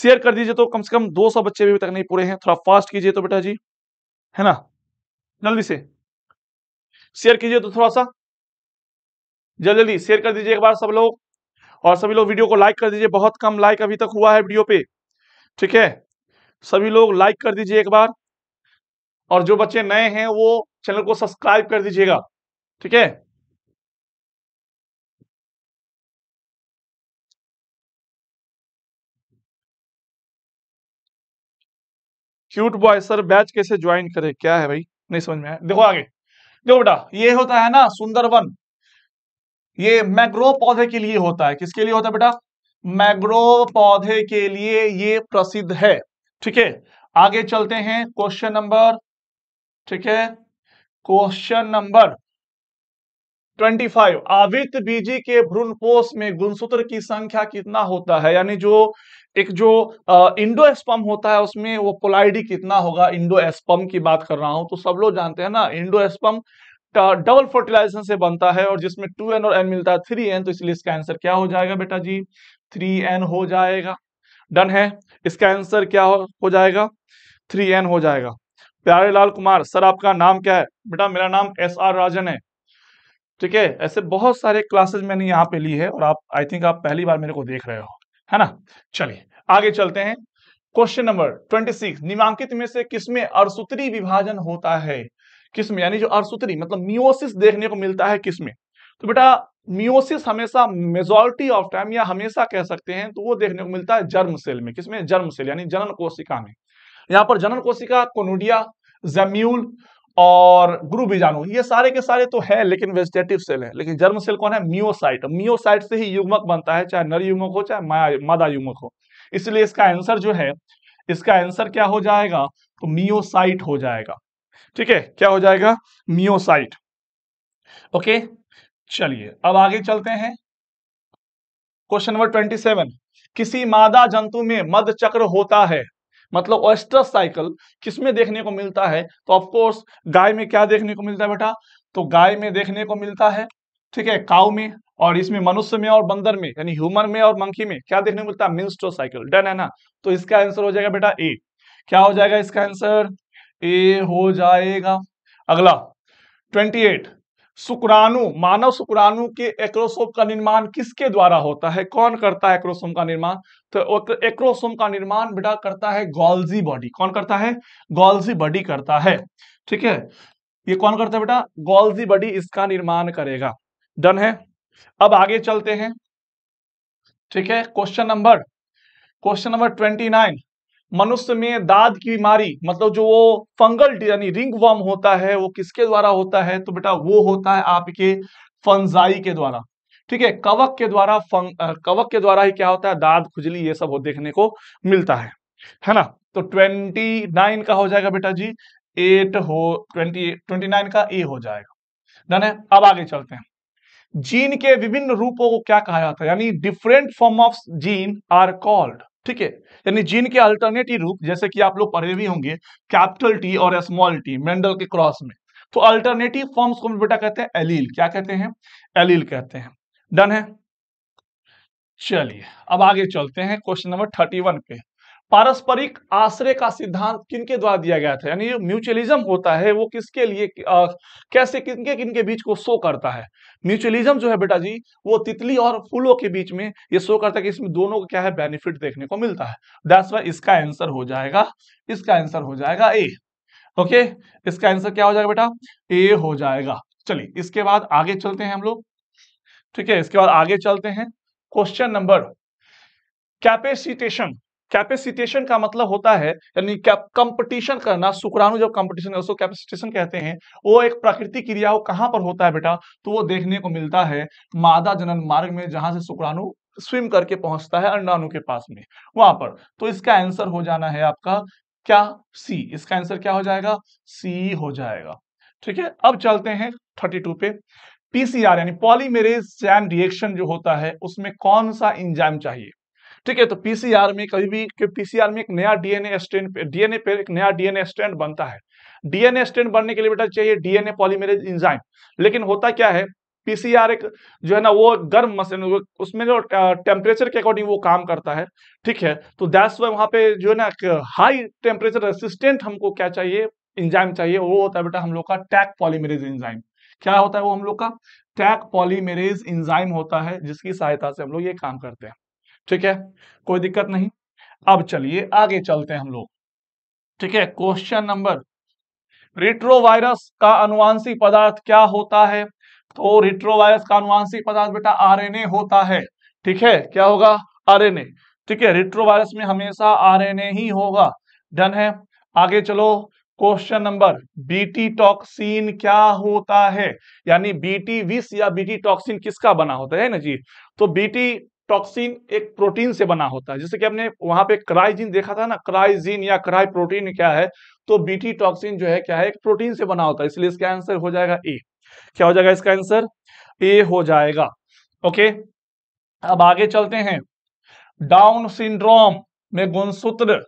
A: शेयर कर दीजिए तो कम से कम 200 बच्चे अभी तक नहीं पूरे हैं थोड़ा फास्ट कीजिए तो बेटा जी है ना जल्दी से शेयर कीजिए तो थोड़ा सा जल्दी जल्दी शेयर कर दीजिए एक बार सब लोग और सभी लोग वीडियो को लाइक कर दीजिए बहुत कम लाइक अभी तक हुआ है वीडियो पे ठीक है सभी लोग लाइक कर दीजिए एक बार और जो बच्चे नए हैं वो चैनल को सब्सक्राइब कर दीजिएगा ठीक है क्यूट बॉय सर बैच कैसे ज्वाइन करे क्या है भाई नहीं समझ में आया देखो आगे देखो बेटा ये होता है ना सुंदरवन ये मैग्रो पौधे के लिए होता है किसके लिए होता है बेटा मैग्रो पौधे के लिए ये प्रसिद्ध है ठीक है आगे चलते हैं क्वेश्चन नंबर ठीक है क्वेश्चन नंबर 25 आवृत बीजी के भ्रूणपोष में गुणसूत्र की संख्या कितना होता है यानी जो एक जो इंडो एस्पम होता है उसमें वो पोलाइडी कितना होगा इंडो एस्पम की बात कर रहा हूं तो सब लोग जानते हैं ना इंडो एस्पम डबल फर्टिलाइजेशन से बनता है और जिसमें टू एन और एन मिलता है थ्री एन तो इसलिए इसका आंसर क्या हो जाएगा बेटा जी थ्री एन हो जाएगा डन है इसका आंसर क्या हो, जाएगा थ्री एन हो जाएगा प्यारे लाल कुमार सर आपका नाम क्या है बेटा मेरा नाम एस आर राजन है ठीक है ऐसे बहुत सारे क्लासेज मैंने यहाँ पे ली है और आप आई थिंक आप पहली बार मेरे को देख रहे हो है ना चलिए आगे चलते हैं क्वेश्चन नंबर ट्वेंटी सिक्स निमांकित में से किसमें अरसूत्री विभाजन होता है किसमें यानी जो अर्सुतरी मतलब मियोसिस देखने को मिलता है किसमें तो बेटा मियोसिस हमेशा मेजोरिटी ऑफ टाइम या हमेशा कह सकते हैं तो वो देखने को मिलता है जर्म सेल में किसमें जर्म सेल यानी जनन कोशिका में यहाँ पर जनन कोशिका कोनुडिया जेम्यूल और गुरु बीजाणु ये सारे के सारे तो है लेकिन वेजिटेटिव सेल है लेकिन जर्म सेल कौन है मियोसाइट मियोसाइट से ही युग्मक बनता है चाहे नर युग्मक हो चाहे मादा युग्मक हो इसलिए इसका आंसर जो है इसका आंसर क्या हो जाएगा तो मियोसाइट हो जाएगा ठीक है क्या हो जाएगा मियोसाइट ओके चलिए अब आगे चलते हैं क्वेश्चन नंबर ट्वेंटी सेवन किसी मादा जंतु में मद चक्र होता है मतलब ऑस्टर साइकिल किसमें देखने को मिलता है तो ऑफकोर्स गाय में क्या देखने को मिलता है बेटा तो गाय में देखने को मिलता है ठीक है काउ में और इसमें मनुष्य में और बंदर में यानी ह्यूमन में और मंकी में क्या देखने को मिलता है मिंस्ट्रो साइकिल डन है ना तो इसका आंसर हो जाएगा बेटा ए क्या हो जाएगा इसका आंसर ए हो जाएगा अगला 28 शुक्राणु मानव शुक्राणु के एक्रोसोम का निर्माण किसके द्वारा होता है कौन करता है एक्रोसोम का निर्माण तो एक्रोसोम तो का निर्माण बेटा करता है गोल्जी बॉडी कौन करता है गोल्जी बॉडी करता है ठीक है ये कौन करता है बेटा गोल्जी बॉडी इसका निर्माण करेगा डन है अब आगे चलते हैं ठीक है question number question number twenty nine मनुष्य में दाद की बीमारी मतलब जो वो फंगल यानी रिंग वर्म होता है वो किसके द्वारा होता है तो बेटा वो होता है आपके फंजाई के द्वारा ठीक है कवक के द्वारा फंग कवक के द्वारा ही क्या होता है दाद खुजली ये सब देखने को मिलता है है ना तो ट्वेंटी नाइन का हो जाएगा बेटा जी एट हो ट्वेंटी ट्वेंटी नाइन का ए हो जाएगा धन है अब आगे चलते हैं जीन के विभिन्न रूपों को क्या कहा जाता है यानी different form of gene are called ठीक है यानी जीन के अल्टरनेटिव रूप जैसे कि आप लोग पढ़े भी होंगे कैपिटल टी और स्मॉल टी मेंडल के क्रॉस में तो अल्टरनेटिव फॉर्म्स को बेटा कहते हैं एलील क्या कहते हैं एलील कहते हैं डन है चलिए अब आगे चलते हैं क्वेश्चन नंबर थर्टी वन पे पारस्परिक आश्रय का सिद्धांत किनके द्वारा दिया गया था यानी म्यूचुअलिज्म होता है वो किसके लिए आ, कैसे किनके किनके बीच को शो करता है म्यूचुअलिज्म जो है बेटा जी वो तितली और फूलों के बीच में ये शो करता है कि इसमें दोनों का क्या है बेनिफिट देखने को मिलता है दैट्स वाई इसका आंसर हो जाएगा इसका आंसर हो जाएगा ए ओके इसका आंसर क्या हो जाएगा बेटा ए हो जाएगा चलिए इसके बाद आगे चलते हैं हम लोग ठीक है इसके बाद आगे चलते हैं क्वेश्चन नंबर कैपेसिटेशन कैपेसिटेशन का मतलब होता है यानी कंपटीशन करना शुक्राणु जब कंपटीशन उसको कैपेसिटेशन कहते हैं वो एक प्राकृतिक क्रिया वो कहां पर होता है बेटा तो वो देखने को मिलता है मादा जनन मार्ग में जहां से शुक्राणु स्विम करके पहुंचता है अंडाणु के पास में वहां पर तो इसका आंसर हो जाना है आपका क्या सी इसका आंसर क्या हो जाएगा सी हो जाएगा ठीक है अब चलते हैं थर्टी टू पे पीसीआर यानी पॉलीमेरेज सैम रिएक्शन जो होता है उसमें कौन सा इंजाम चाहिए ठीक है तो पीसीआर में कभी भी पीसीआर में एक नया डीएनए स्टैंड डीएनए पे एक नया डीएनए स्टैंड बनता है डीएनए स्टैंड बनने के लिए बेटा चाहिए डीएनए पॉलीमेरेज इंजाइम लेकिन होता क्या है पीसीआर एक जो है ना वो गर्म मशीन उसमें जो टेम्परेचर के अकॉर्डिंग वो काम करता है ठीक है तो दैट्स वाई वहाँ पे जो है ना हाई टेम्परेचर रेसिस्टेंट हमको क्या चाहिए इंजाइम चाहिए वो होता है बेटा हम लोग का टैक पॉलीमेरेज इंजाइम क्या होता है वो हम लोग का टैक पॉलीमेरेज इंजाइम होता है जिसकी सहायता से हम लोग ये काम करते हैं ठीक है कोई दिक्कत नहीं अब चलिए आगे चलते हैं हम लोग ठीक है क्वेश्चन नंबर रिट्रोवायरस का अनुवांशिक पदार्थ क्या होता है तो रिट्रोवायरस का अनुवांशिक पदार्थ बेटा आरएनए होता है ठीक है क्या होगा आरएनए ठीक है रिट्रोवायरस में हमेशा आरएनए ही होगा डन है आगे चलो क्वेश्चन नंबर बीटी टॉक्सिन क्या होता है यानी बीटी विष या बीटी टॉक्सिन किसका बना होता है ना जी तो बीटी टॉक्सिन एक प्रोटीन से बना होता है जैसे कि हमने वहां पे क्राइजिन देखा था ना क्राइजिन या क्राई प्रोटीन क्या है तो बीटी टॉक्सिन जो है क्या है एक प्रोटीन से बना होता है इसलिए इसका आंसर हो जाएगा ए क्या हो जाएगा इसका आंसर ए हो जाएगा ओके अब आगे चलते हैं डाउन सिंड्रोम में गुणसूत्र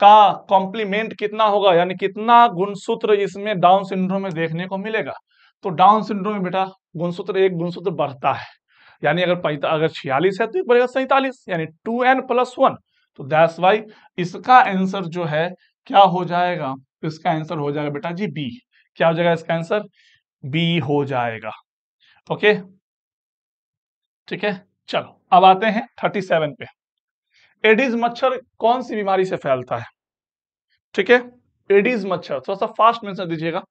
A: का कॉम्प्लीमेंट कितना होगा यानी कितना गुणसूत्र इसमें डाउन सिंड्रोम में देखने को मिलेगा तो डाउन सिंड्रोम में बेटा गुणसूत्र एक गुणसूत्र बढ़ता है यानी अगर अगर छियालीस है तो एक बनेगा सैतालीस यानी टू एन प्लस वन तो दैस वाई इसका आंसर जो है क्या हो जाएगा इसका आंसर हो जाएगा बेटा जी बी क्या हो जाएगा इसका आंसर बी हो जाएगा ओके ठीक है चलो अब आते हैं थर्टी सेवन पे एडीज मच्छर कौन सी बीमारी से फैलता है ठीक है एडीज मच्छर थोड़ा सा फास्ट में दीजिएगा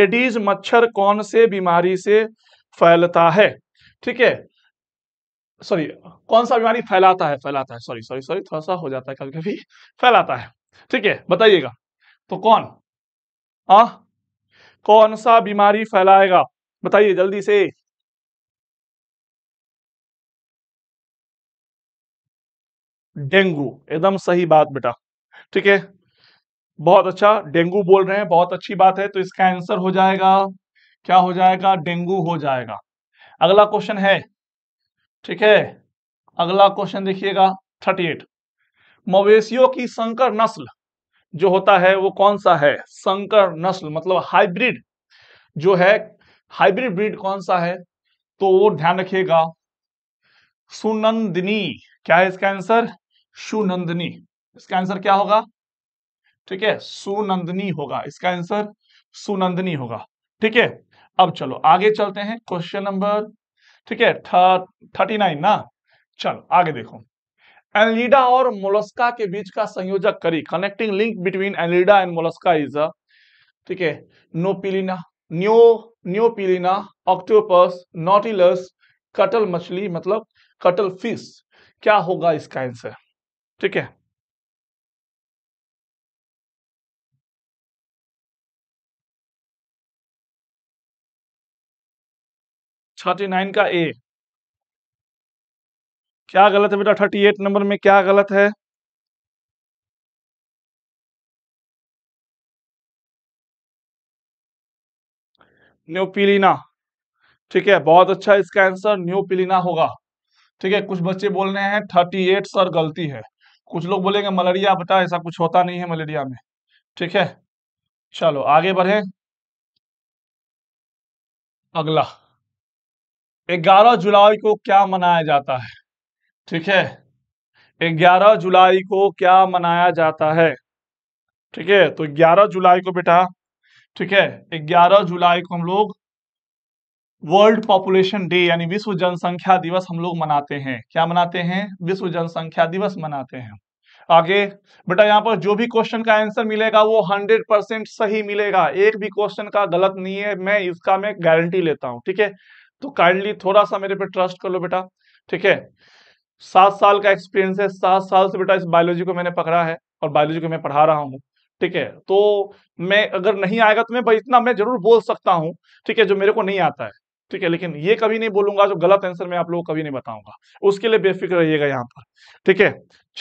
A: एडीज मच्छर कौन से बीमारी से फैलता है ठीक है सॉरी कौन सा बीमारी फैलाता है फैलाता है सॉरी सॉरी सॉरी थोड़ा सा हो जाता है कभी कभी फैलाता है ठीक है बताइएगा तो कौन आ? कौन सा बीमारी फैलाएगा बताइए जल्दी से डेंगू एकदम सही बात बेटा ठीक है बहुत अच्छा डेंगू बोल रहे हैं बहुत अच्छी बात है तो इसका आंसर हो जाएगा क्या हो जाएगा डेंगू हो जाएगा अगला क्वेश्चन है ठीक है अगला क्वेश्चन देखिएगा थर्टी एट मवेशियों की संकर नस्ल जो होता है वो कौन सा है संकर नस्ल मतलब हाइब्रिड जो है हाइब्रिड ब्रीड कौन सा है तो वो ध्यान रखिएगा सुनंदनी क्या है इसका आंसर सुनंदनी इसका आंसर क्या होगा ठीक है सुनंदनी होगा इसका आंसर सुनंदनी होगा ठीक है अब चलो आगे चलते हैं क्वेश्चन नंबर ठीक है थर्टी नाइन ना चलो आगे देखो एनलिडा और मोलस्का के बीच का संयोजक करी connecting link between annelida and mollusca is ठीक है नोपिलिना न्यो न्योपिलिना ऑक्टोपस नोटिलस कटल मछली मतलब कटल फिश क्या होगा इसका आंसर ठीक है थर्टी नाइन का ए क्या गलत है बेटा थर्टी एट नंबर में क्या गलत है पिलिना ठीक है बहुत अच्छा इसका आंसर न्योपिलिना होगा ठीक है कुछ बच्चे बोल रहे हैं थर्टी एट सर गलती है कुछ लोग बोलेंगे मलेरिया बेटा ऐसा कुछ होता नहीं है मलेरिया में ठीक है चलो आगे बढ़े अगला 11 जुलाई को क्या मनाया जाता है ठीक है 11 जुलाई को क्या मनाया जाता है ठीक है तो 11 जुलाई को बेटा ठीक है 11 जुलाई को हम लोग वर्ल्ड पॉपुलेशन डे यानी विश्व जनसंख्या दिवस हम लोग मनाते हैं क्या मनाते हैं विश्व जनसंख्या दिवस मनाते हैं आगे बेटा यहाँ पर जो भी क्वेश्चन का आंसर मिलेगा वो हंड्रेड परसेंट सही मिलेगा एक भी क्वेश्चन का गलत नहीं है मैं इसका मैं गारंटी लेता हूँ ठीक है तो काइंडली थोड़ा सा मेरे पे ट्रस्ट कर लो बेटा ठीक है सात साल का एक्सपीरियंस है सात साल से बेटा इस बायोलॉजी को मैंने पकड़ा है और बायोलॉजी को मैं पढ़ा रहा हूँ ठीक है तो मैं अगर नहीं आएगा तो मैं इतना मैं जरूर बोल सकता हूँ ठीक है जो मेरे को नहीं आता है ठीक है लेकिन ये कभी नहीं बोलूंगा जो गलत आंसर मैं आप लोगों को कभी नहीं बताऊंगा उसके लिए बेफिक्र रहिएगा यहाँ पर ठीक है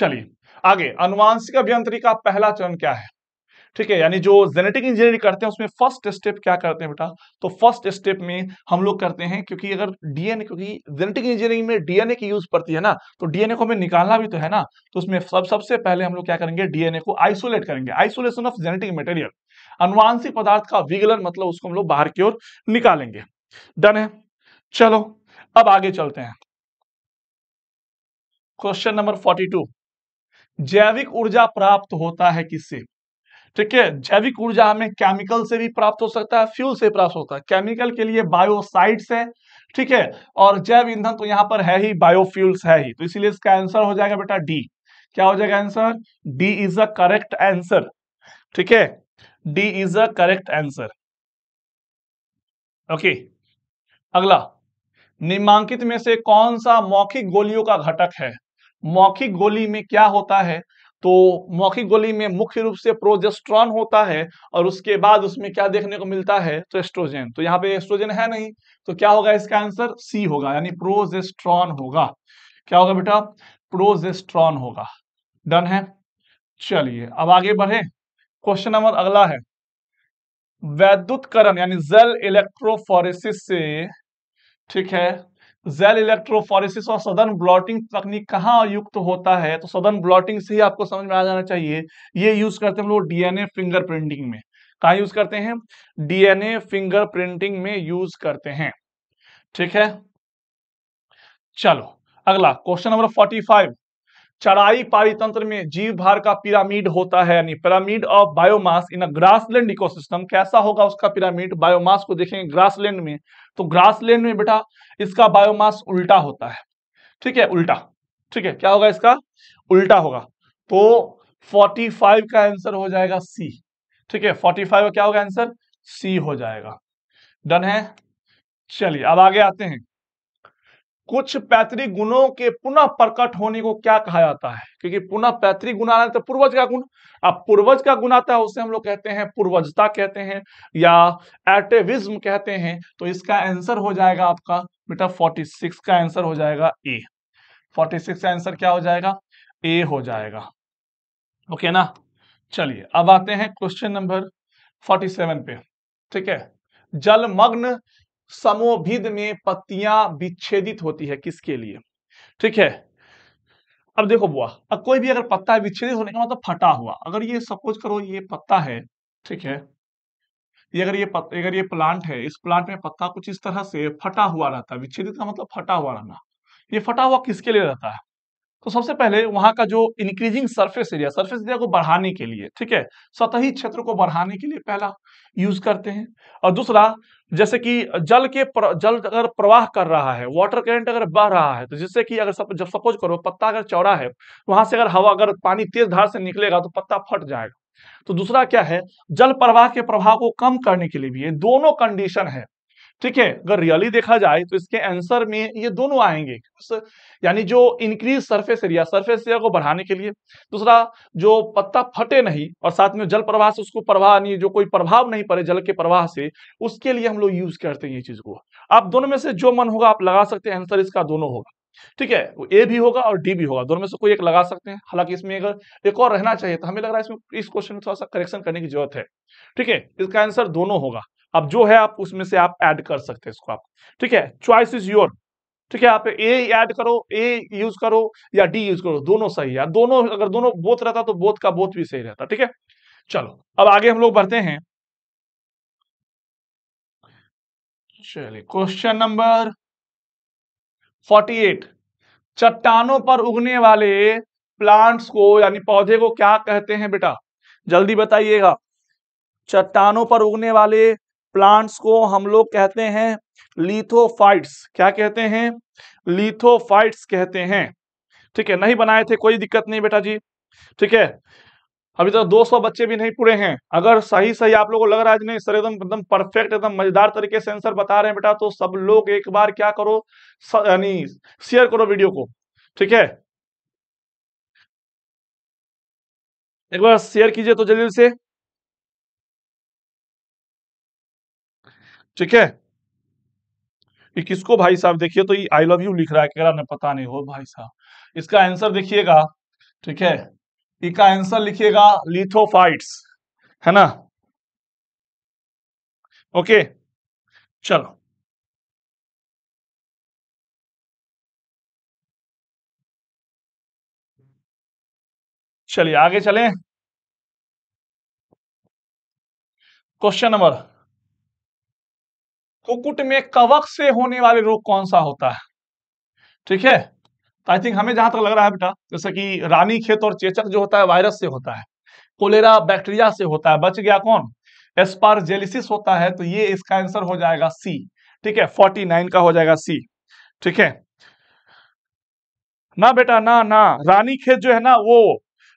A: चलिए आगे अनुवांशिक अभियंत्री का पहला चरण क्या है ठीक है यानी जो जेनेटिक इंजीनियरिंग करते हैं उसमें फर्स्ट स्टेप क्या करते हैं बेटा तो फर्स्ट स्टेप में हम लोग करते हैं क्योंकि अगर डीएनए क्योंकि जेनेटिक इंजीनियरिंग में डीएनए की यूज पड़ती है ना तो डीएनए को हमें निकालना भी तो है ना तो उसमें सब सबसे पहले हम लोग क्या करेंगे डीएनए को आइसोलेट करेंगे आइसोलेशन ऑफ जेनेटिक मेटेरियल अनुवांशिक पदार्थ का विगलन मतलब उसको हम लोग बाहर की ओर निकालेंगे डन है चलो अब आगे चलते हैं क्वेश्चन नंबर फोर्टी टू जैविक ऊर्जा प्राप्त होता है किससे ठीक है जैविक ऊर्जा हमें केमिकल से भी प्राप्त हो सकता है फ्यूल से प्राप्त होता है केमिकल के लिए बायोसाइड्स है ठीक है और जैव ईंधन तो यहाँ पर है ही बायोफ्यूल्स है ही तो इसीलिए इसका आंसर हो जाएगा बेटा डी क्या हो जाएगा answer D is a correct answer ठीक है D is a correct answer okay अगला निमांकित में से कौन सा मौखिक गोलियों का घटक है मौखिक गोली में क्या होता है तो मौखिक गोली में मुख्य रूप से प्रोजेस्ट्रॉन होता है और उसके बाद उसमें क्या देखने को मिलता है तो एस्ट्रोजन तो यहाँ पे एस्ट्रोजन है नहीं तो क्या होगा इसका आंसर सी होगा यानी प्रोजेस्ट्रॉन होगा क्या होगा बेटा प्रोजेस्ट्रॉन होगा डन है चलिए अब आगे बढ़े क्वेश्चन नंबर अगला है वैद्युतकरण यानी जल इलेक्ट्रोफोरेसिस से ठीक है जेल इलेक्ट्रोफोरिस और सदन ब्लॉटिंग तकनीक कहाँ युक्त होता है तो सदन ब्लॉटिंग से ही आपको समझ में आ जाना चाहिए ये यूज करते हैं हम लोग डीएनए फिंगर प्रिंटिंग में कहा यूज करते हैं डीएनए फिंगर प्रिंटिंग में यूज करते हैं ठीक है चलो अगला क्वेश्चन नंबर फोर्टी फाइव चराई पारितंत्र में जीव भार का पिरामिड होता है यानी pyramid of biomass in a grassland ecosystem कैसा होगा उसका पिरामिड बायोमास को देखेंगे ग्रासलैंड में तो ग्रासलैंड में बेटा इसका बायोमास उल्टा होता है ठीक है उल्टा ठीक है क्या होगा इसका उल्टा होगा तो 45 का आंसर हो जाएगा सी ठीक है 45 का क्या होगा आंसर सी हो जाएगा डन है चलिए अब आगे आते हैं कुछ पैतृक गुणों के पुनः प्रकट होने को क्या कहा जाता है क्योंकि पुनः पैतृक गुण आना तो पूर्वज का गुण अब पूर्वज का गुण आता है उसे हम लोग कहते हैं पूर्वजता कहते हैं या एटेविज्म कहते हैं तो इसका आंसर हो जाएगा आपका बेटा 46 का आंसर हो जाएगा ए 46 का आंसर क्या हो जाएगा ए हो जाएगा ओके ना चलिए अब आते हैं क्वेश्चन नंबर फोर्टी पे ठीक है जलमग्न समोभिद में पत्तियां विच्छेदित होती है किसके लिए ठीक है अब देखो बुआ अब कोई भी अगर पत्ता विच्छेदित होने का मतलब फटा हुआ अगर ये सपोज करो ये पत्ता है ठीक है ये अगर ये पत, अगर ये प्लांट है इस प्लांट में पत्ता कुछ इस तरह से फटा हुआ रहता है विच्छेदित का मतलब फटा हुआ रहना ये फटा हुआ किसके लिए रहता है तो सबसे पहले वहां का जो increasing surface area surface area को बढ़ाने के लिए ठीक है सतही क्षेत्र को बढ़ाने के लिए पहला यूज करते हैं और दूसरा जैसे कि जल के प्र, जल अगर प्रवाह कर रहा है वाटर करंट अगर बह रहा है तो जिससे कि अगर सप, जब सपोज करो पत्ता अगर चौड़ा है वहां से अगर हवा अगर पानी तेज धार से निकलेगा तो पत्ता फट जाएगा तो दूसरा क्या है जल प्रवाह के प्रभाव को कम करने के लिए भी ये दोनों कंडीशन है ठीक है अगर रियली देखा जाए तो इसके आंसर में ये दोनों आएंगे यानी जो increase surface area surface area को बढ़ाने के लिए दूसरा जो पत्ता फटे नहीं और साथ में जल प्रवाह से उसको प्रवाह नहीं जो कोई प्रभाव नहीं पड़े जल के प्रवाह से उसके लिए हम लोग यूज करते हैं ये चीज को आप दोनों में से जो मन होगा आप लगा सकते हैं आंसर इसका दोनों होगा ठीक है ए भी होगा और डी भी होगा दोनों में से कोई एक लगा सकते हैं हालांकि इसमें अगर एक और रहना चाहिए तो हमें लग रहा है इसमें इस क्वेश्चन में थोड़ा सा करेक्शन करने की जरूरत है ठीक है इसका आंसर दोनों होगा अब जो है आप उसमें से आप ऐड कर सकते हैं इसको आप ठीक है चॉइस इज योर ठीक है आप ए ऐड करो ए यूज करो या डी यूज करो दोनों सही है दोनों अगर दोनों बोथ रहता तो बोथ का बोथ भी सही रहता ठीक है चलो अब आगे हम लोग बढ़ते हैं चलिए क्वेश्चन नंबर 48 चट्टानों पर उगने वाले प्लांट्स को यानी पौधे को क्या कहते हैं बेटा जल्दी बताइएगा चट्टानों पर उगने वाले प्लांट्स को हम लोग कहते हैं लिथोफाइट्स क्या कहते हैं लिथोफाइट्स कहते हैं ठीक है नहीं बनाए थे कोई दिक्कत नहीं बेटा जी ठीक है अभी तक तो 200 बच्चे भी नहीं पूरे हैं अगर सही सही आप लोगों को लग रहा है नहीं सर एकदम एकदम परफेक्ट एकदम मजेदार तरीके से आंसर बता रहे हैं बेटा तो सब लोग एक बार क्या करो यानी शेयर करो वीडियो को ठीक है एक बार शेयर कीजिए तो जल्दी से ठीक है ये किसको भाई साहब देखिए तो ये आई लव यू लिख रहा है कह रहा पता नहीं हो भाई साहब इसका आंसर देखिएगा ठीक है इसका आंसर लिखिएगा लिथोफाइट्स है ना ओके चलो चलिए आगे चलें क्वेश्चन नंबर कुकुट में कवक से होने वाले रोग कौन सा होता है ठीक है तो आई थिंक हमें जहां तक लग रहा है बेटा जैसे कि रानी खेत और चेचक जो होता है वायरस से होता है कोलेरा बैक्टीरिया से होता है बच गया कौन जेलिसिस होता है तो ये इसका आंसर हो जाएगा सी ठीक है फोर्टी नाइन का हो जाएगा सी ठीक है ना बेटा ना ना रानी खेत जो है ना वो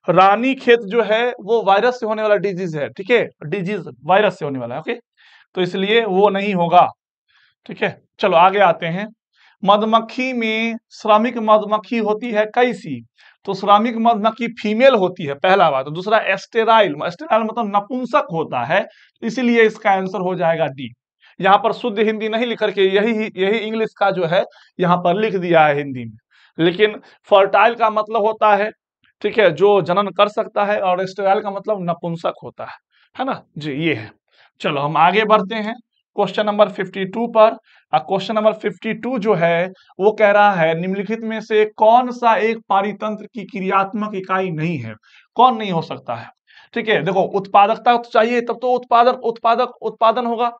A: रानी खेत जो है वो वायरस से होने वाला डिजीज है ठीक है डिजीज वायरस से होने वाला है ओके तो इसलिए वो नहीं होगा ठीक है चलो आगे आते हैं मधुमक्खी में श्रमिक मधुमक्खी होती है कैसी तो श्रमिक मधुमक्खी फीमेल होती है पहला बात दूसरा एस्टेराइल एस्टेराइल मतलब नपुंसक होता है इसीलिए इसका आंसर हो जाएगा डी यहाँ पर शुद्ध हिंदी नहीं लिख करके यही यही इंग्लिश का जो है यहाँ पर लिख दिया है हिंदी में लेकिन फर्टाइल का मतलब होता है ठीक है जो जनन कर सकता है और एस्टेराइल का मतलब नपुंसक होता है है ना जी ये है चलो हम आगे बढ़ते हैं क्वेश्चन नंबर 52 पर क्वेश्चन नंबर 52 जो है वो कह रहा है निम्नलिखित में से कौन सा एक पारितंत्र की क्रियात्मक इकाई नहीं है कौन नहीं हो सकता है ठीक है देखो उत्पादकता तो चाहिए तब तो उत्पादक उत्पादक उत्पादन होगा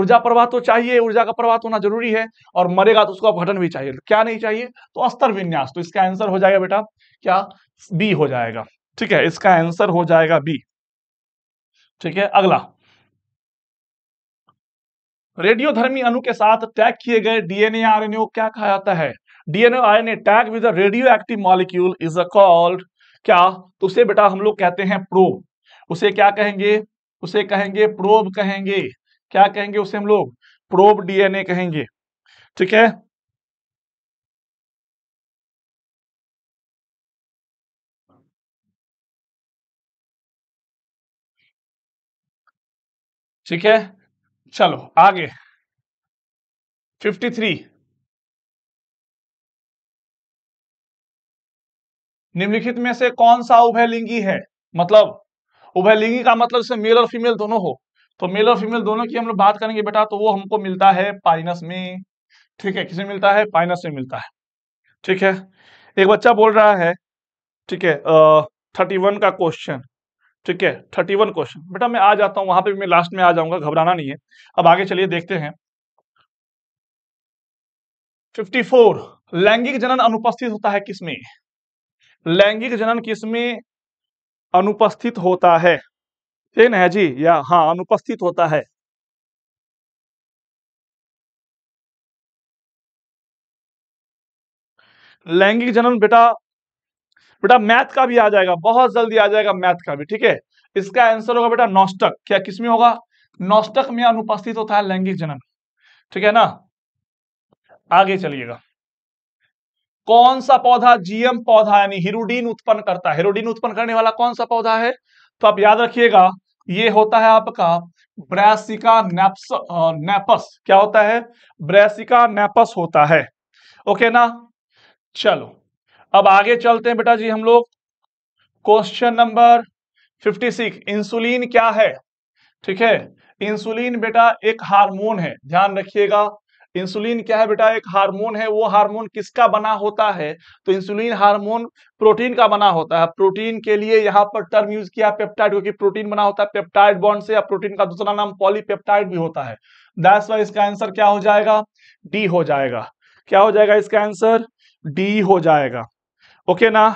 A: ऊर्जा प्रवाह तो चाहिए ऊर्जा का प्रवाह तो होना जरूरी है और मरेगा तो उसको अपघटन भी चाहिए क्या नहीं चाहिए तो अस्तर विन्यास तो इसका आंसर हो जाएगा बेटा क्या बी हो जाएगा ठीक है इसका आंसर हो जाएगा बी ठीक है अगला रेडियोधर्मी अणु के साथ टैग किए गए डीएनए आरएनए को क्या कहा जाता है DNA RNA tag with radioactive molecule is a called क्या तो उसे बेटा हम लोग कहते हैं प्रोब उसे क्या कहेंगे उसे कहेंगे प्रोब कहेंगे क्या कहेंगे उसे हम लोग प्रोब डीएनए कहेंगे ठीक है ठीक है चलो आगे फिफ्टी थ्री निम्नलिखित में से कौन सा उभयलिंगी है मतलब उभयलिंगी का मतलब से मेल और फीमेल दोनों हो तो मेल और फीमेल दोनों की हम लोग बात करेंगे बेटा तो वो हमको मिलता है पाइनस में ठीक है किसे मिलता है पाइनस में मिलता है ठीक है एक बच्चा बोल रहा है ठीक है थर्टी वन का क्वेश्चन ठीक है थर्टी वन क्वेश्चन बेटा मैं आ जाता हूँ वहां पे भी मैं लास्ट में आ जाऊंगा घबराना नहीं है अब आगे चलिए देखते हैं फिफ्टी फोर लैंगिक जनन अनुपस्थित होता है किसमें लैंगिक जनन किसमें अनुपस्थित होता है ठीक है जी या हाँ अनुपस्थित होता है लैंगिक जनन बेटा बेटा मैथ का भी आ जाएगा बहुत जल्दी आ जाएगा मैथ का भी ठीक है इसका आंसर होगा बेटा नोस्टक क्या किसमें होगा नॉस्टक में अनुपस्थित होता है लैंगिक जनन ठीक है ना आगे चलिएगा कौन सा पौधा जीएम पौधा यानी हिरोडीन उत्पन्न करता है हिरोडीन उत्पन्न करने वाला कौन सा पौधा है तो आप याद रखिएगा ये होता है आपका ब्रैसिका नेप्स नेपस क्या होता है ब्रैसिका नेपस होता है ओके ना चलो अब आगे चलते हैं बेटा जी हम लोग क्वेश्चन नंबर 56 इंसुलिन क्या है ठीक है इंसुलिन बेटा एक हार्मोन है ध्यान रखिएगा इंसुलिन क्या है बेटा एक हार्मोन है वो हार्मोन किसका बना होता है तो इंसुलिन हार्मोन प्रोटीन का बना होता है प्रोटीन के लिए यहाँ पर टर्म यूज किया पेप्टाइड क्योंकि प्रोटीन बना होता है पेप्टाइड बॉन्ड से या प्रोटीन का दूसरा नाम पॉलीपेप्टाइड भी होता है दैट्स वाई इसका आंसर क्या हो जाएगा डी हो जाएगा क्या हो जाएगा इसका आंसर डी हो जाएगा ओके ना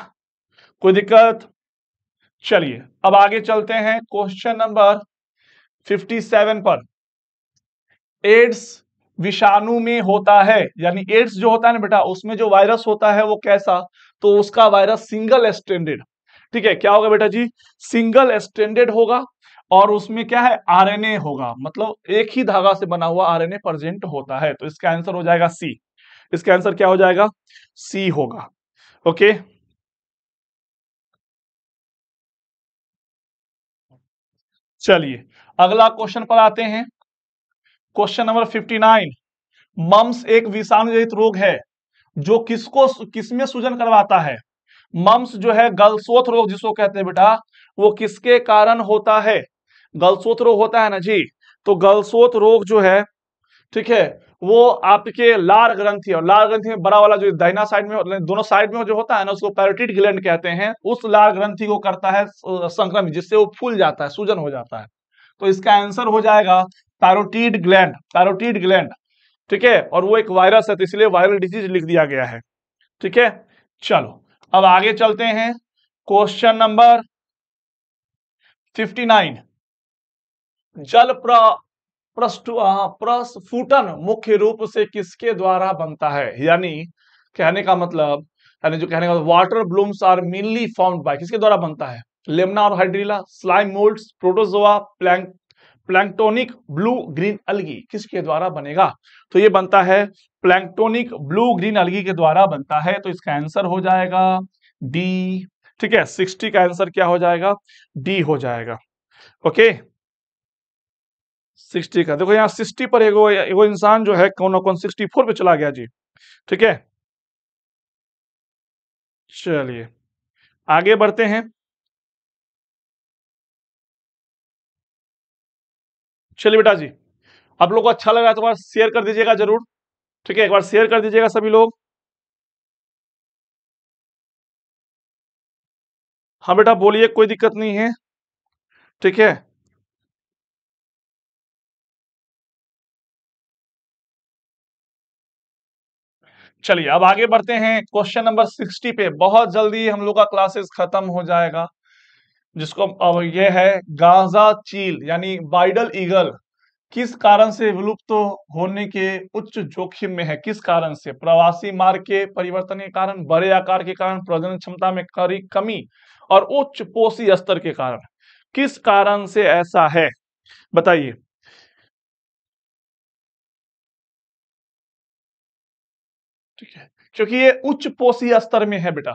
A: कोई दिक्कत चलिए अब आगे चलते हैं क्वेश्चन नंबर 57 पर एड्स विषाणु में होता है यानी एड्स जो होता है ना बेटा उसमें जो वायरस होता है वो कैसा तो उसका वायरस सिंगल स्टैंडर्ड ठीक है क्या होगा बेटा जी सिंगल स्टैंडर्ड होगा और उसमें क्या है आरएनए होगा मतलब एक ही धागा से बना हुआ आरएनए प्रेजेंट होता है तो इसका आंसर हो जाएगा सी इसका आंसर क्या हो जाएगा सी होगा ओके चलिए अगला क्वेश्चन पर आते हैं क्वेश्चन नंबर 59 मम्स एक विषाणुजनित रोग है जो किसको किसमें सूजन करवाता है मम्स जो है गलसोत रोग जिसको कहते हैं बेटा वो किसके कारण होता है गलसोत रोग होता है ना जी तो गलसोत रोग जो है ठीक है वो आपके लार ग्रंथी और लार ग्रंथी में बड़ा वाला जो दाहिना साइड में दोनों साइड में जो होता है ना उसको पैरोटिड ग्लैंड कहते हैं उस लार ग्रंथी को करता है संक्रमित जिससे वो फूल जाता है सूजन हो जाता है तो इसका आंसर हो जाएगा पैरोटीड ग्लैंड पैरोटीड ग्लैंड ठीक है और वो एक वायरस है तो इसलिए वायरल डिजीज लिख दिया गया है ठीक है चलो अब आगे चलते हैं क्वेश्चन नंबर 59 जल प्रस्फुटन मुख्य रूप से किसके द्वारा बनता है यानी कहने का मतलब यानी जो कहने का water blooms are mainly formed by किसके द्वारा बनता है लेमना और hydrilla slime mold protozoa plank planktonic blue green algae किसके द्वारा बनेगा तो ये बनता है प्लैंक्टोनिक ब्लू ग्रीन अलगी के द्वारा बनता है तो इसका आंसर हो जाएगा डी ठीक है सिक्सटी का आंसर क्या हो जाएगा डी हो जाएगा ओके okay? सिक्सटी का देखो यहाँ सिक्सटी पर एगो एगो इंसान जो है कौन ना कौन सिक्सटी फोर पे चला गया जी ठीक है चलिए आगे बढ़ते हैं चलिए बेटा जी आप लोग को अच्छा लगा तो बार शेयर कर दीजिएगा जरूर ठीक है एक बार शेयर कर दीजिएगा सभी लोग हाँ बेटा बोलिए कोई दिक्कत नहीं है ठीक है चलिए अब आगे बढ़ते हैं क्वेश्चन नंबर सिक्सटी पे बहुत जल्दी हम लोग का क्लासेस खत्म हो जाएगा जिसको अब ये है गाजा चील यानी बाइडल ईगल किस कारण से विलुप्त तो होने के उच्च जोखिम में है किस कारण से प्रवासी मार्ग के परिवर्तन के कारण बड़े आकार के कारण प्रजनन क्षमता में करी कमी और उच्च पोषी स्तर के कारण किस कारण से ऐसा है बताइए क्योंकि ये उच्च पोषी स्तर में है बेटा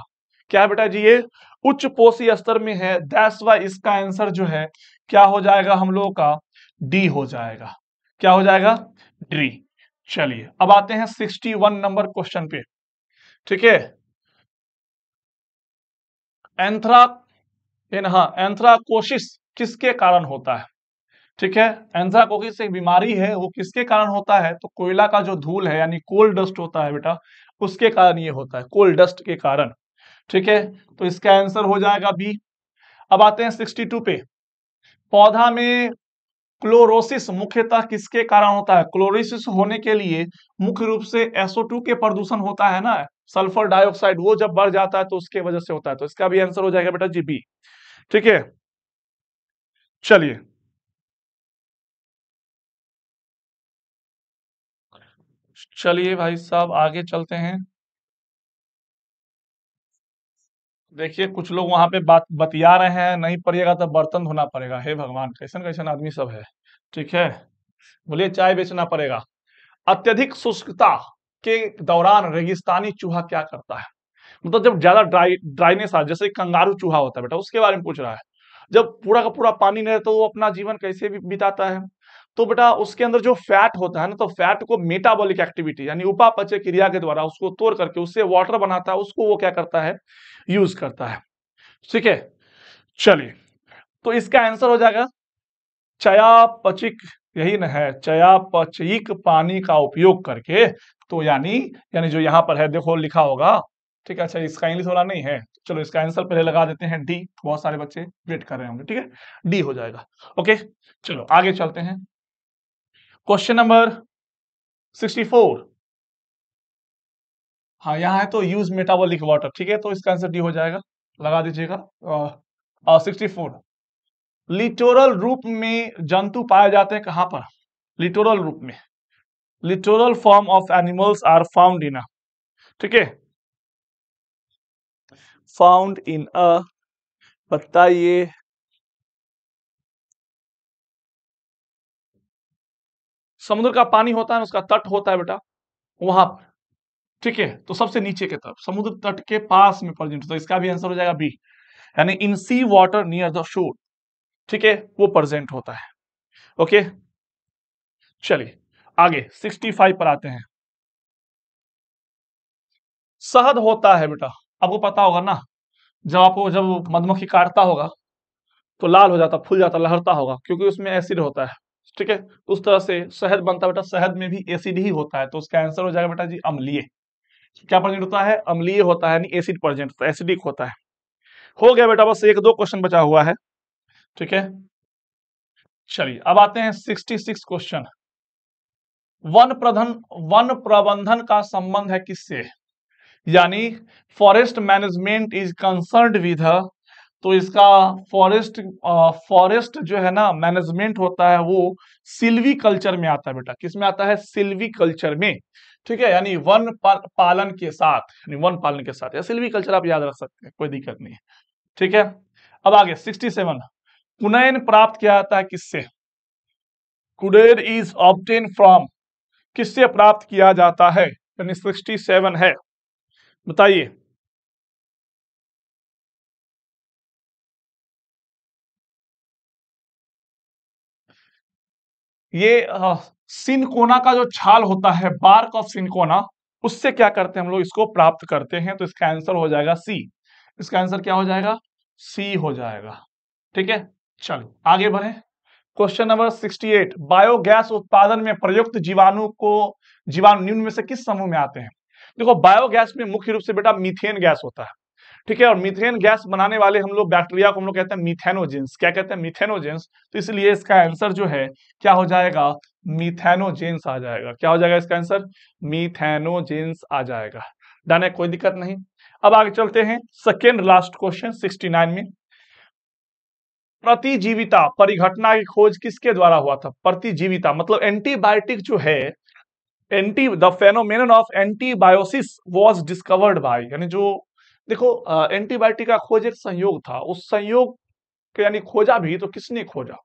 A: क्या बेटा जी ये उच्च पोषी स्तर में है दैस वाई इसका आंसर जो है क्या हो जाएगा हम लोगों का डी हो जाएगा क्या हो जाएगा डी चलिए अब आते हैं 61 नंबर क्वेश्चन पे ठीक है एंथ्रा हाँ एंथ्राकोशिस किसके कारण होता है ठीक है कोशिश एक बीमारी है वो किसके कारण होता है तो कोयला का जो धूल है यानी कोल डस्ट होता है बेटा उसके कारण ये होता है कोल डस्ट के कारण ठीक है तो इसका आंसर हो जाएगा बी अब आते हैं 62 पे पौधा में क्लोरोसिस मुख्यतः किसके कारण होता है क्लोरोसिस होने के लिए मुख्य रूप से SO2 के प्रदूषण होता है ना सल्फर डाइऑक्साइड वो जब बढ़ जाता है तो उसके वजह से होता है तो इसका भी आंसर हो जाएगा बेटा जी बी ठीक है चलिए चलिए भाई साहब आगे चलते हैं देखिए कुछ लोग वहां पे बात बतिया रहे हैं नहीं पड़ेगा तो बर्तन धोना पड़ेगा हे भगवान कैसन कैसन आदमी सब है ठीक है बोलिए चाय बेचना पड़ेगा अत्यधिक शुष्कता के दौरान रेगिस्तानी चूहा क्या करता है मतलब जब ज्यादा ड्राई ड्राइनेस आ जैसे कंगारू चूहा होता है बेटा उसके बारे में पूछ रहा है जब पूरा का पूरा पानी नहीं रहता तो वो अपना जीवन कैसे बिताता है तो बेटा उसके अंदर जो फैट होता है ना तो फैट को मेटाबॉलिक एक्टिविटी यानी उपापचय क्रिया के द्वारा उसको तोड़ करके उससे वाटर बनाता है उसको वो क्या करता है यूज करता है ठीक है चलिए तो इसका आंसर हो जाएगा चयापचिक यही ना है चयापचयिक पानी का उपयोग करके तो यानी यानी जो यहाँ पर है देखो लिखा होगा ठीक है अच्छा इसका इंग्लिश वाला नहीं है चलो इसका आंसर पहले लगा देते हैं डी बहुत सारे बच्चे वेट कर रहे होंगे ठीक है डी हो जाएगा ओके चलो आगे चलते हैं क्वेश्चन नंबर 64 हाँ यहाँ है तो यूज मेटाबॉलिक वाटर ठीक है तो इसका आंसर डी हो जाएगा लगा दीजिएगा सिक्सटी फोर लिटोरल रूप में जंतु पाए जाते हैं कहाँ पर लिटोरल रूप में littoral form of animals are found in a ठीक है फाउंड इन अ बताइए समुद्र का पानी होता है उसका तट होता है बेटा वहां पर ठीक है तो सबसे नीचे के तरफ समुद्र तट के पास में होता तो इसका भी आंसर हो जाएगा बी यानी in sea water near the shore ठीक है वो प्रजेंट होता है ओके चलिए आगे 65 पर आते हैं शहद होता है बेटा आपको पता होगा ना जब आपको जब मधुमक्खी काटता होगा तो लाल हो जाता फूल जाता लहरता होगा क्योंकि उसमें एसिड होता है ठीक है तो उस तरह से शहद बनता है बेटा शहद में भी एसिड ही होता है तो उसका आंसर हो जाएगा बेटा जी अम्लीय क्या प्रजेंट होता है अम्लीय होता है यानी एसिड प्रजेंट होता एसिडिक होता है हो गया बेटा बस एक दो क्वेश्चन बचा हुआ है ठीक है चलिए अब आते हैं सिक्सटी सिक्स क्वेश्चन वन प्रधन वन प्रबंधन का संबंध है किससे यानी forest management is concern with तो इसका फॉरेस्ट फॉरेस्ट जो है ना मैनेजमेंट होता है वो सिल्वी कल्चर में आता है बेटा किस में आता है सिल्वी कल्चर में ठीक है यानी वन पालन के साथ यानी वन पालन के साथ या सिल्वी कल्चर आप याद रख सकते हैं कोई दिक्कत नहीं है ठीक है अब आगे 67 कुनैन प्राप्त किया जाता है किससे कुडेर इज ऑप्टेन फ्रॉम किससे प्राप्त किया जाता है यानी सेवन है बताइए ये सिनकोना का जो छाल होता है बार्क ऑफ सिनकोना उससे क्या करते हैं हम लोग इसको प्राप्त करते हैं तो इसका आंसर हो जाएगा सी इसका आंसर क्या हो जाएगा सी हो जाएगा ठीक है चलो आगे बढ़े क्वेश्चन नंबर 68 बायोगैस उत्पादन में प्रयुक्त जीवाणु को जीवाणु निम्न में से किस समूह में आते हैं देखो बायोगैस में मुख्य रूप से बेटा मीथेन गैस होता है ठीक है और मिथेन गैस बनाने वाले हम लोग बैक्टीरिया को हम लोग कहते हैं मिथेनोजेंस क्या कहते हैं मिथेनोजेंस तो इसलिए इसका आंसर जो है क्या हो जाएगा मिथेनोजेंस आ जाएगा क्या हो जाएगा इसका आंसर मिथेनोजेंस आ जाएगा डाने कोई दिक्कत नहीं अब आगे चलते हैं सेकेंड लास्ट क्वेश्चन 69 में प्रतिजीविता परिघटना की खोज किसके द्वारा हुआ था प्रतिजीविता मतलब एंटीबायोटिक जो है anti the phenomenon of antibiosis was discovered by यानी जो देखो एंटीबायोटिक का खोज एक संयोग था उस संयोग के यानी खोजा भी तो किसने खोजा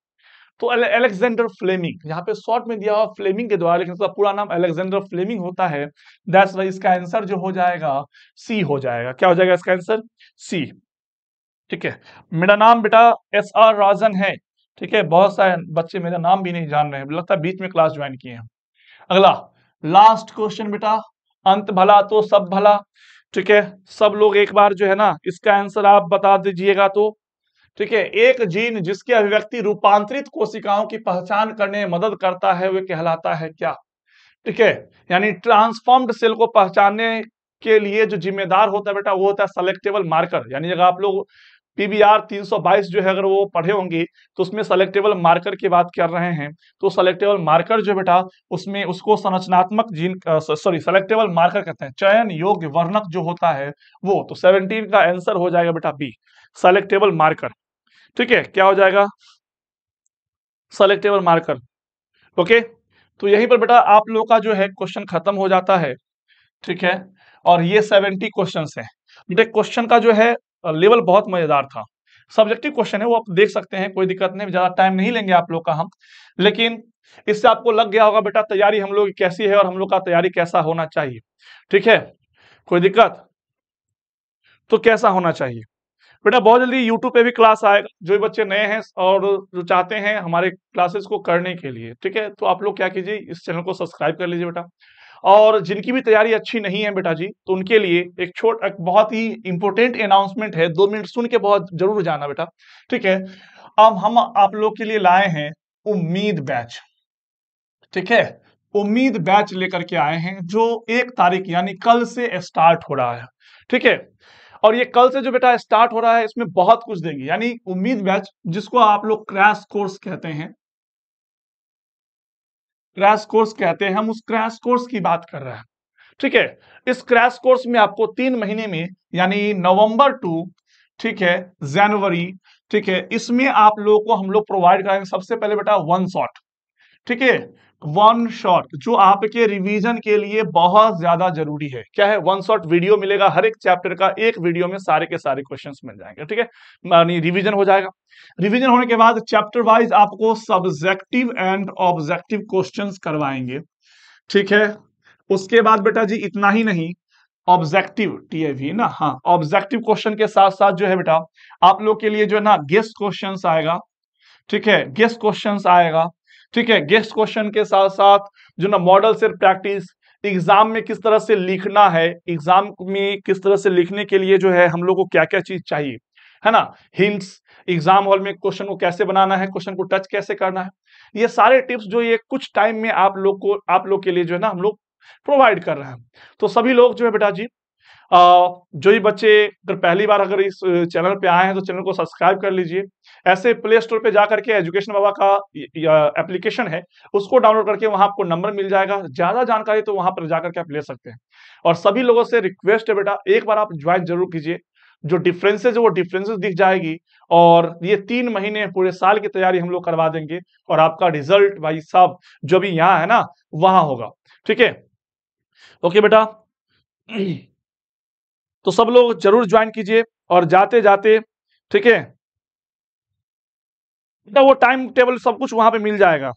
A: तो अलेक्जेंडर फ्लेमिंग यहाँ पे शॉर्ट में दिया हुआ फ्लेमिंग के द्वारा लेकिन उसका पूरा नाम अलेक्जेंडर फ्लेमिंग होता है दैट्स वाई इसका आंसर जो हो जाएगा सी हो जाएगा क्या हो जाएगा इसका आंसर सी ठीक है मेरा नाम बेटा एस आर राजन है ठीक है बहुत सारे बच्चे मेरा नाम भी नहीं जान रहे हैं लगता है बीच में क्लास ज्वाइन किए हैं अगला लास्ट क्वेश्चन बेटा अंत भला तो सब भला ठीक है सब लोग एक बार जो है ना इसका आंसर आप बता दीजिएगा तो ठीक है एक जीन जिसकी अभिव्यक्ति रूपांतरित कोशिकाओं की पहचान करने में मदद करता है वे कहलाता है क्या ठीक है यानी ट्रांसफॉर्म्ड सेल को पहचानने के लिए जो जिम्मेदार होता है बेटा वो होता है सेलेक्टेबल मार्कर यानी जगह आप लोग पीबीआर 322 जो है अगर वो पढ़े होंगे तो उसमें सेलेक्टेबल मार्कर की बात कर रहे हैं तो सेलेक्टेबल मार्कर जो बेटा उसमें उसको संरचनात्मक जीन सॉरी सेलेक्टेबल मार्कर कहते हैं चयन योग्य वर्णक जो होता है वो तो 17 का आंसर हो जाएगा बेटा बी सेलेक्टेबल मार्कर ठीक है क्या हो जाएगा सेलेक्टेबल मार्कर ओके तो यहीं पर बेटा आप लोगों का जो है क्वेश्चन खत्म हो जाता है ठीक है और ये सेवेंटी क्वेश्चन है बेटा क्वेश्चन का जो है लेवल बहुत मजेदार था सब्जेक्टिव क्वेश्चन है वो आप देख सकते हैं कोई दिक्कत नहीं ज्यादा टाइम नहीं लेंगे आप लोग का हम लेकिन इससे आपको लग गया होगा बेटा तैयारी हम लोग कैसी है और हम लोग का तैयारी कैसा होना चाहिए ठीक है कोई दिक्कत तो कैसा होना चाहिए बेटा बहुत जल्दी यूट्यूब पे भी क्लास आएगा जो भी बच्चे नए हैं और जो चाहते हैं हमारे क्लासेस को करने के लिए ठीक है तो आप लोग क्या कीजिए इस चैनल को सब्सक्राइब कर लीजिए बेटा और जिनकी भी तैयारी अच्छी नहीं है बेटा जी तो उनके लिए एक छोट एक बहुत ही इंपॉर्टेंट अनाउंसमेंट है दो मिनट सुन के बहुत जरूर जाना बेटा ठीक है अब हम आप लोग के लिए लाए हैं उम्मीद बैच ठीक है उम्मीद बैच लेकर के आए हैं जो एक तारीख यानी कल से स्टार्ट हो रहा है ठीक है और ये कल से जो बेटा स्टार्ट हो रहा है इसमें बहुत कुछ देंगे यानी उम्मीद बैच जिसको आप लोग क्रैश कोर्स कहते हैं क्रैश कोर्स कहते हैं हम उस क्रैश कोर्स की बात कर रहे हैं ठीक है इस क्रैश कोर्स में आपको तीन महीने में यानी नवंबर टू ठीक है जनवरी ठीक है इसमें आप लोगों को हम लोग प्रोवाइड कराएंगे सबसे पहले बेटा वन शॉट ठीक है वन शॉट जो आपके रिवीजन के लिए बहुत ज्यादा जरूरी है क्या है वन शॉट वीडियो मिलेगा हर एक चैप्टर का एक वीडियो में सारे के सारे क्वेश्चंस मिल जाएंगे ठीक है रिवीजन हो जाएगा रिवीजन होने के बाद चैप्टर वाइज आपको सब्जेक्टिव एंड ऑब्जेक्टिव क्वेश्चंस करवाएंगे ठीक है उसके बाद बेटा जी इतना ही नहीं ऑब्जेक्टिव टी ना हाँ ऑब्जेक्टिव क्वेश्चन के साथ साथ जो है बेटा आप लोग के लिए जो है ना गेस्ट क्वेश्चन आएगा ठीक है गेस्ट क्वेश्चन आएगा ठीक है गेस्ट क्वेश्चन के साथ साथ जो ना मॉडल से प्रैक्टिस एग्जाम में किस तरह से लिखना है एग्जाम में किस तरह से लिखने के लिए जो है हम लोग को क्या क्या चीज चाहिए है ना हिंट्स एग्जाम हॉल में क्वेश्चन को कैसे बनाना है क्वेश्चन को टच कैसे करना है ये सारे टिप्स जो ये कुछ टाइम में आप लोग को आप लोग के लिए जो है ना हम लोग प्रोवाइड कर रहे हैं तो सभी लोग जो है बेटा जी जो ही बच्चे अगर पहली बार अगर इस चैनल पे आए हैं तो चैनल को सब्सक्राइब कर लीजिए ऐसे प्ले स्टोर पे जाकर के एजुकेशन बाबा का एप्लीकेशन है उसको डाउनलोड करके वहां आपको नंबर मिल जाएगा ज्यादा जानकारी तो वहां पर जाकर के आप ले सकते हैं और सभी लोगों से रिक्वेस्ट है बेटा एक बार आप ज्वाइन जरूर कीजिए जो डिफरेंसेज है वो डिफरेंसेज दिख जाएगी और ये तीन महीने पूरे साल की तैयारी हम लोग करवा देंगे और आपका रिजल्ट भाई साहब जो भी यहाँ है ना वहां होगा ठीक है ओके बेटा तो सब लोग जरूर ज्वाइन कीजिए और जाते जाते ठीक है तो वो टाइम टेबल सब कुछ वहां पे मिल जाएगा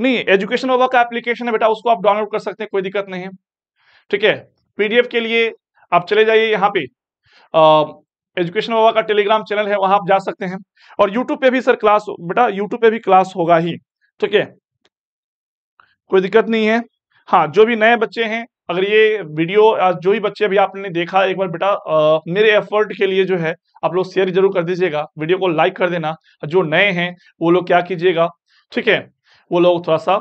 A: नहीं एजुकेशन होगा का एप्लीकेशन है बेटा उसको आप डाउनलोड कर सकते हैं कोई दिक्कत नहीं है ठीक है पीडीएफ के लिए आप चले जाइए यहाँ पे एजुकेशन बाबा का टेलीग्राम चैनल है वहां आप जा सकते हैं और यूट्यूब पे भी सर क्लास बेटा यूट्यूब पे भी क्लास होगा ही ठीक है कोई दिक्कत नहीं है हाँ जो भी नए बच्चे हैं अगर ये वीडियो जो भी बच्चे अभी आपने देखा एक बार बेटा मेरे एफर्ट के लिए जो है आप लोग शेयर जरूर कर दीजिएगा वीडियो को लाइक कर देना जो नए हैं वो लोग क्या कीजिएगा ठीक है वो लोग थोड़ा सा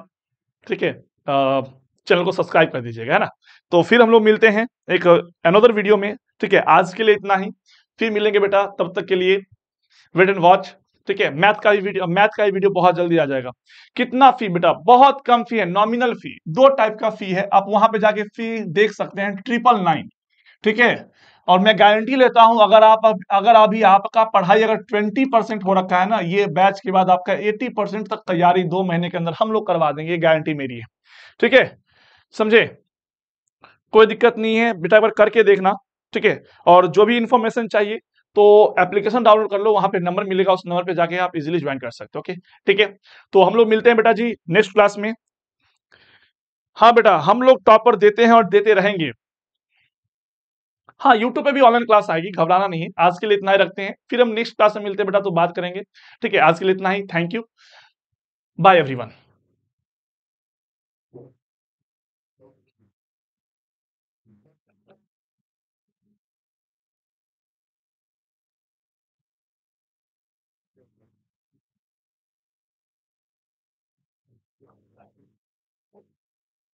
A: ठीक है चैनल को सब्सक्राइब कर दीजिएगा है ना तो फिर हम लोग मिलते हैं एक अनदर वीडियो में ठीक है आज के लिए इतना ही फिर मिलेंगे बेटा तब तक के लिए वेट एंड वॉच ठीक है मैथ का भी वीडियो मैथ का भी वीडियो बहुत जल्दी आ जाएगा कितना फी बेटा बहुत कम फी है नॉमिनल फी दो टाइप का फी है आप वहां पे जाके फी देख सकते हैं ट्रिपल नाइन ठीक है और मैं गारंटी लेता हूं अगर आप अगर अभी आपका पढ़ाई अगर 20 परसेंट हो रखा है ना ये बैच के बाद आपका 80 परसेंट तक तैयारी दो महीने के अंदर हम लोग करवा देंगे गारंटी मेरी है ठीक है समझे कोई दिक्कत नहीं है बेटा एक बार करके देखना ठीक है और जो भी इंफॉर्मेशन चाहिए तो एप्लीकेशन डाउनलोड कर लो वहां पे नंबर मिलेगा उस नंबर पे जाके आप इजीली ज्वाइन कर सकते हो ओके ठीक है तो हम लोग मिलते हैं बेटा जी नेक्स्ट क्लास में हाँ बेटा हम लोग टॉपर देते हैं और देते रहेंगे हाँ यूट्यूब पे भी ऑनलाइन क्लास आएगी घबराना नहीं आज के लिए इतना ही रखते हैं फिर हम नेक्स्ट क्लास में मिलते हैं बेटा तो बात करेंगे ठीक है आज के लिए इतना ही थैंक यू बाय एवरी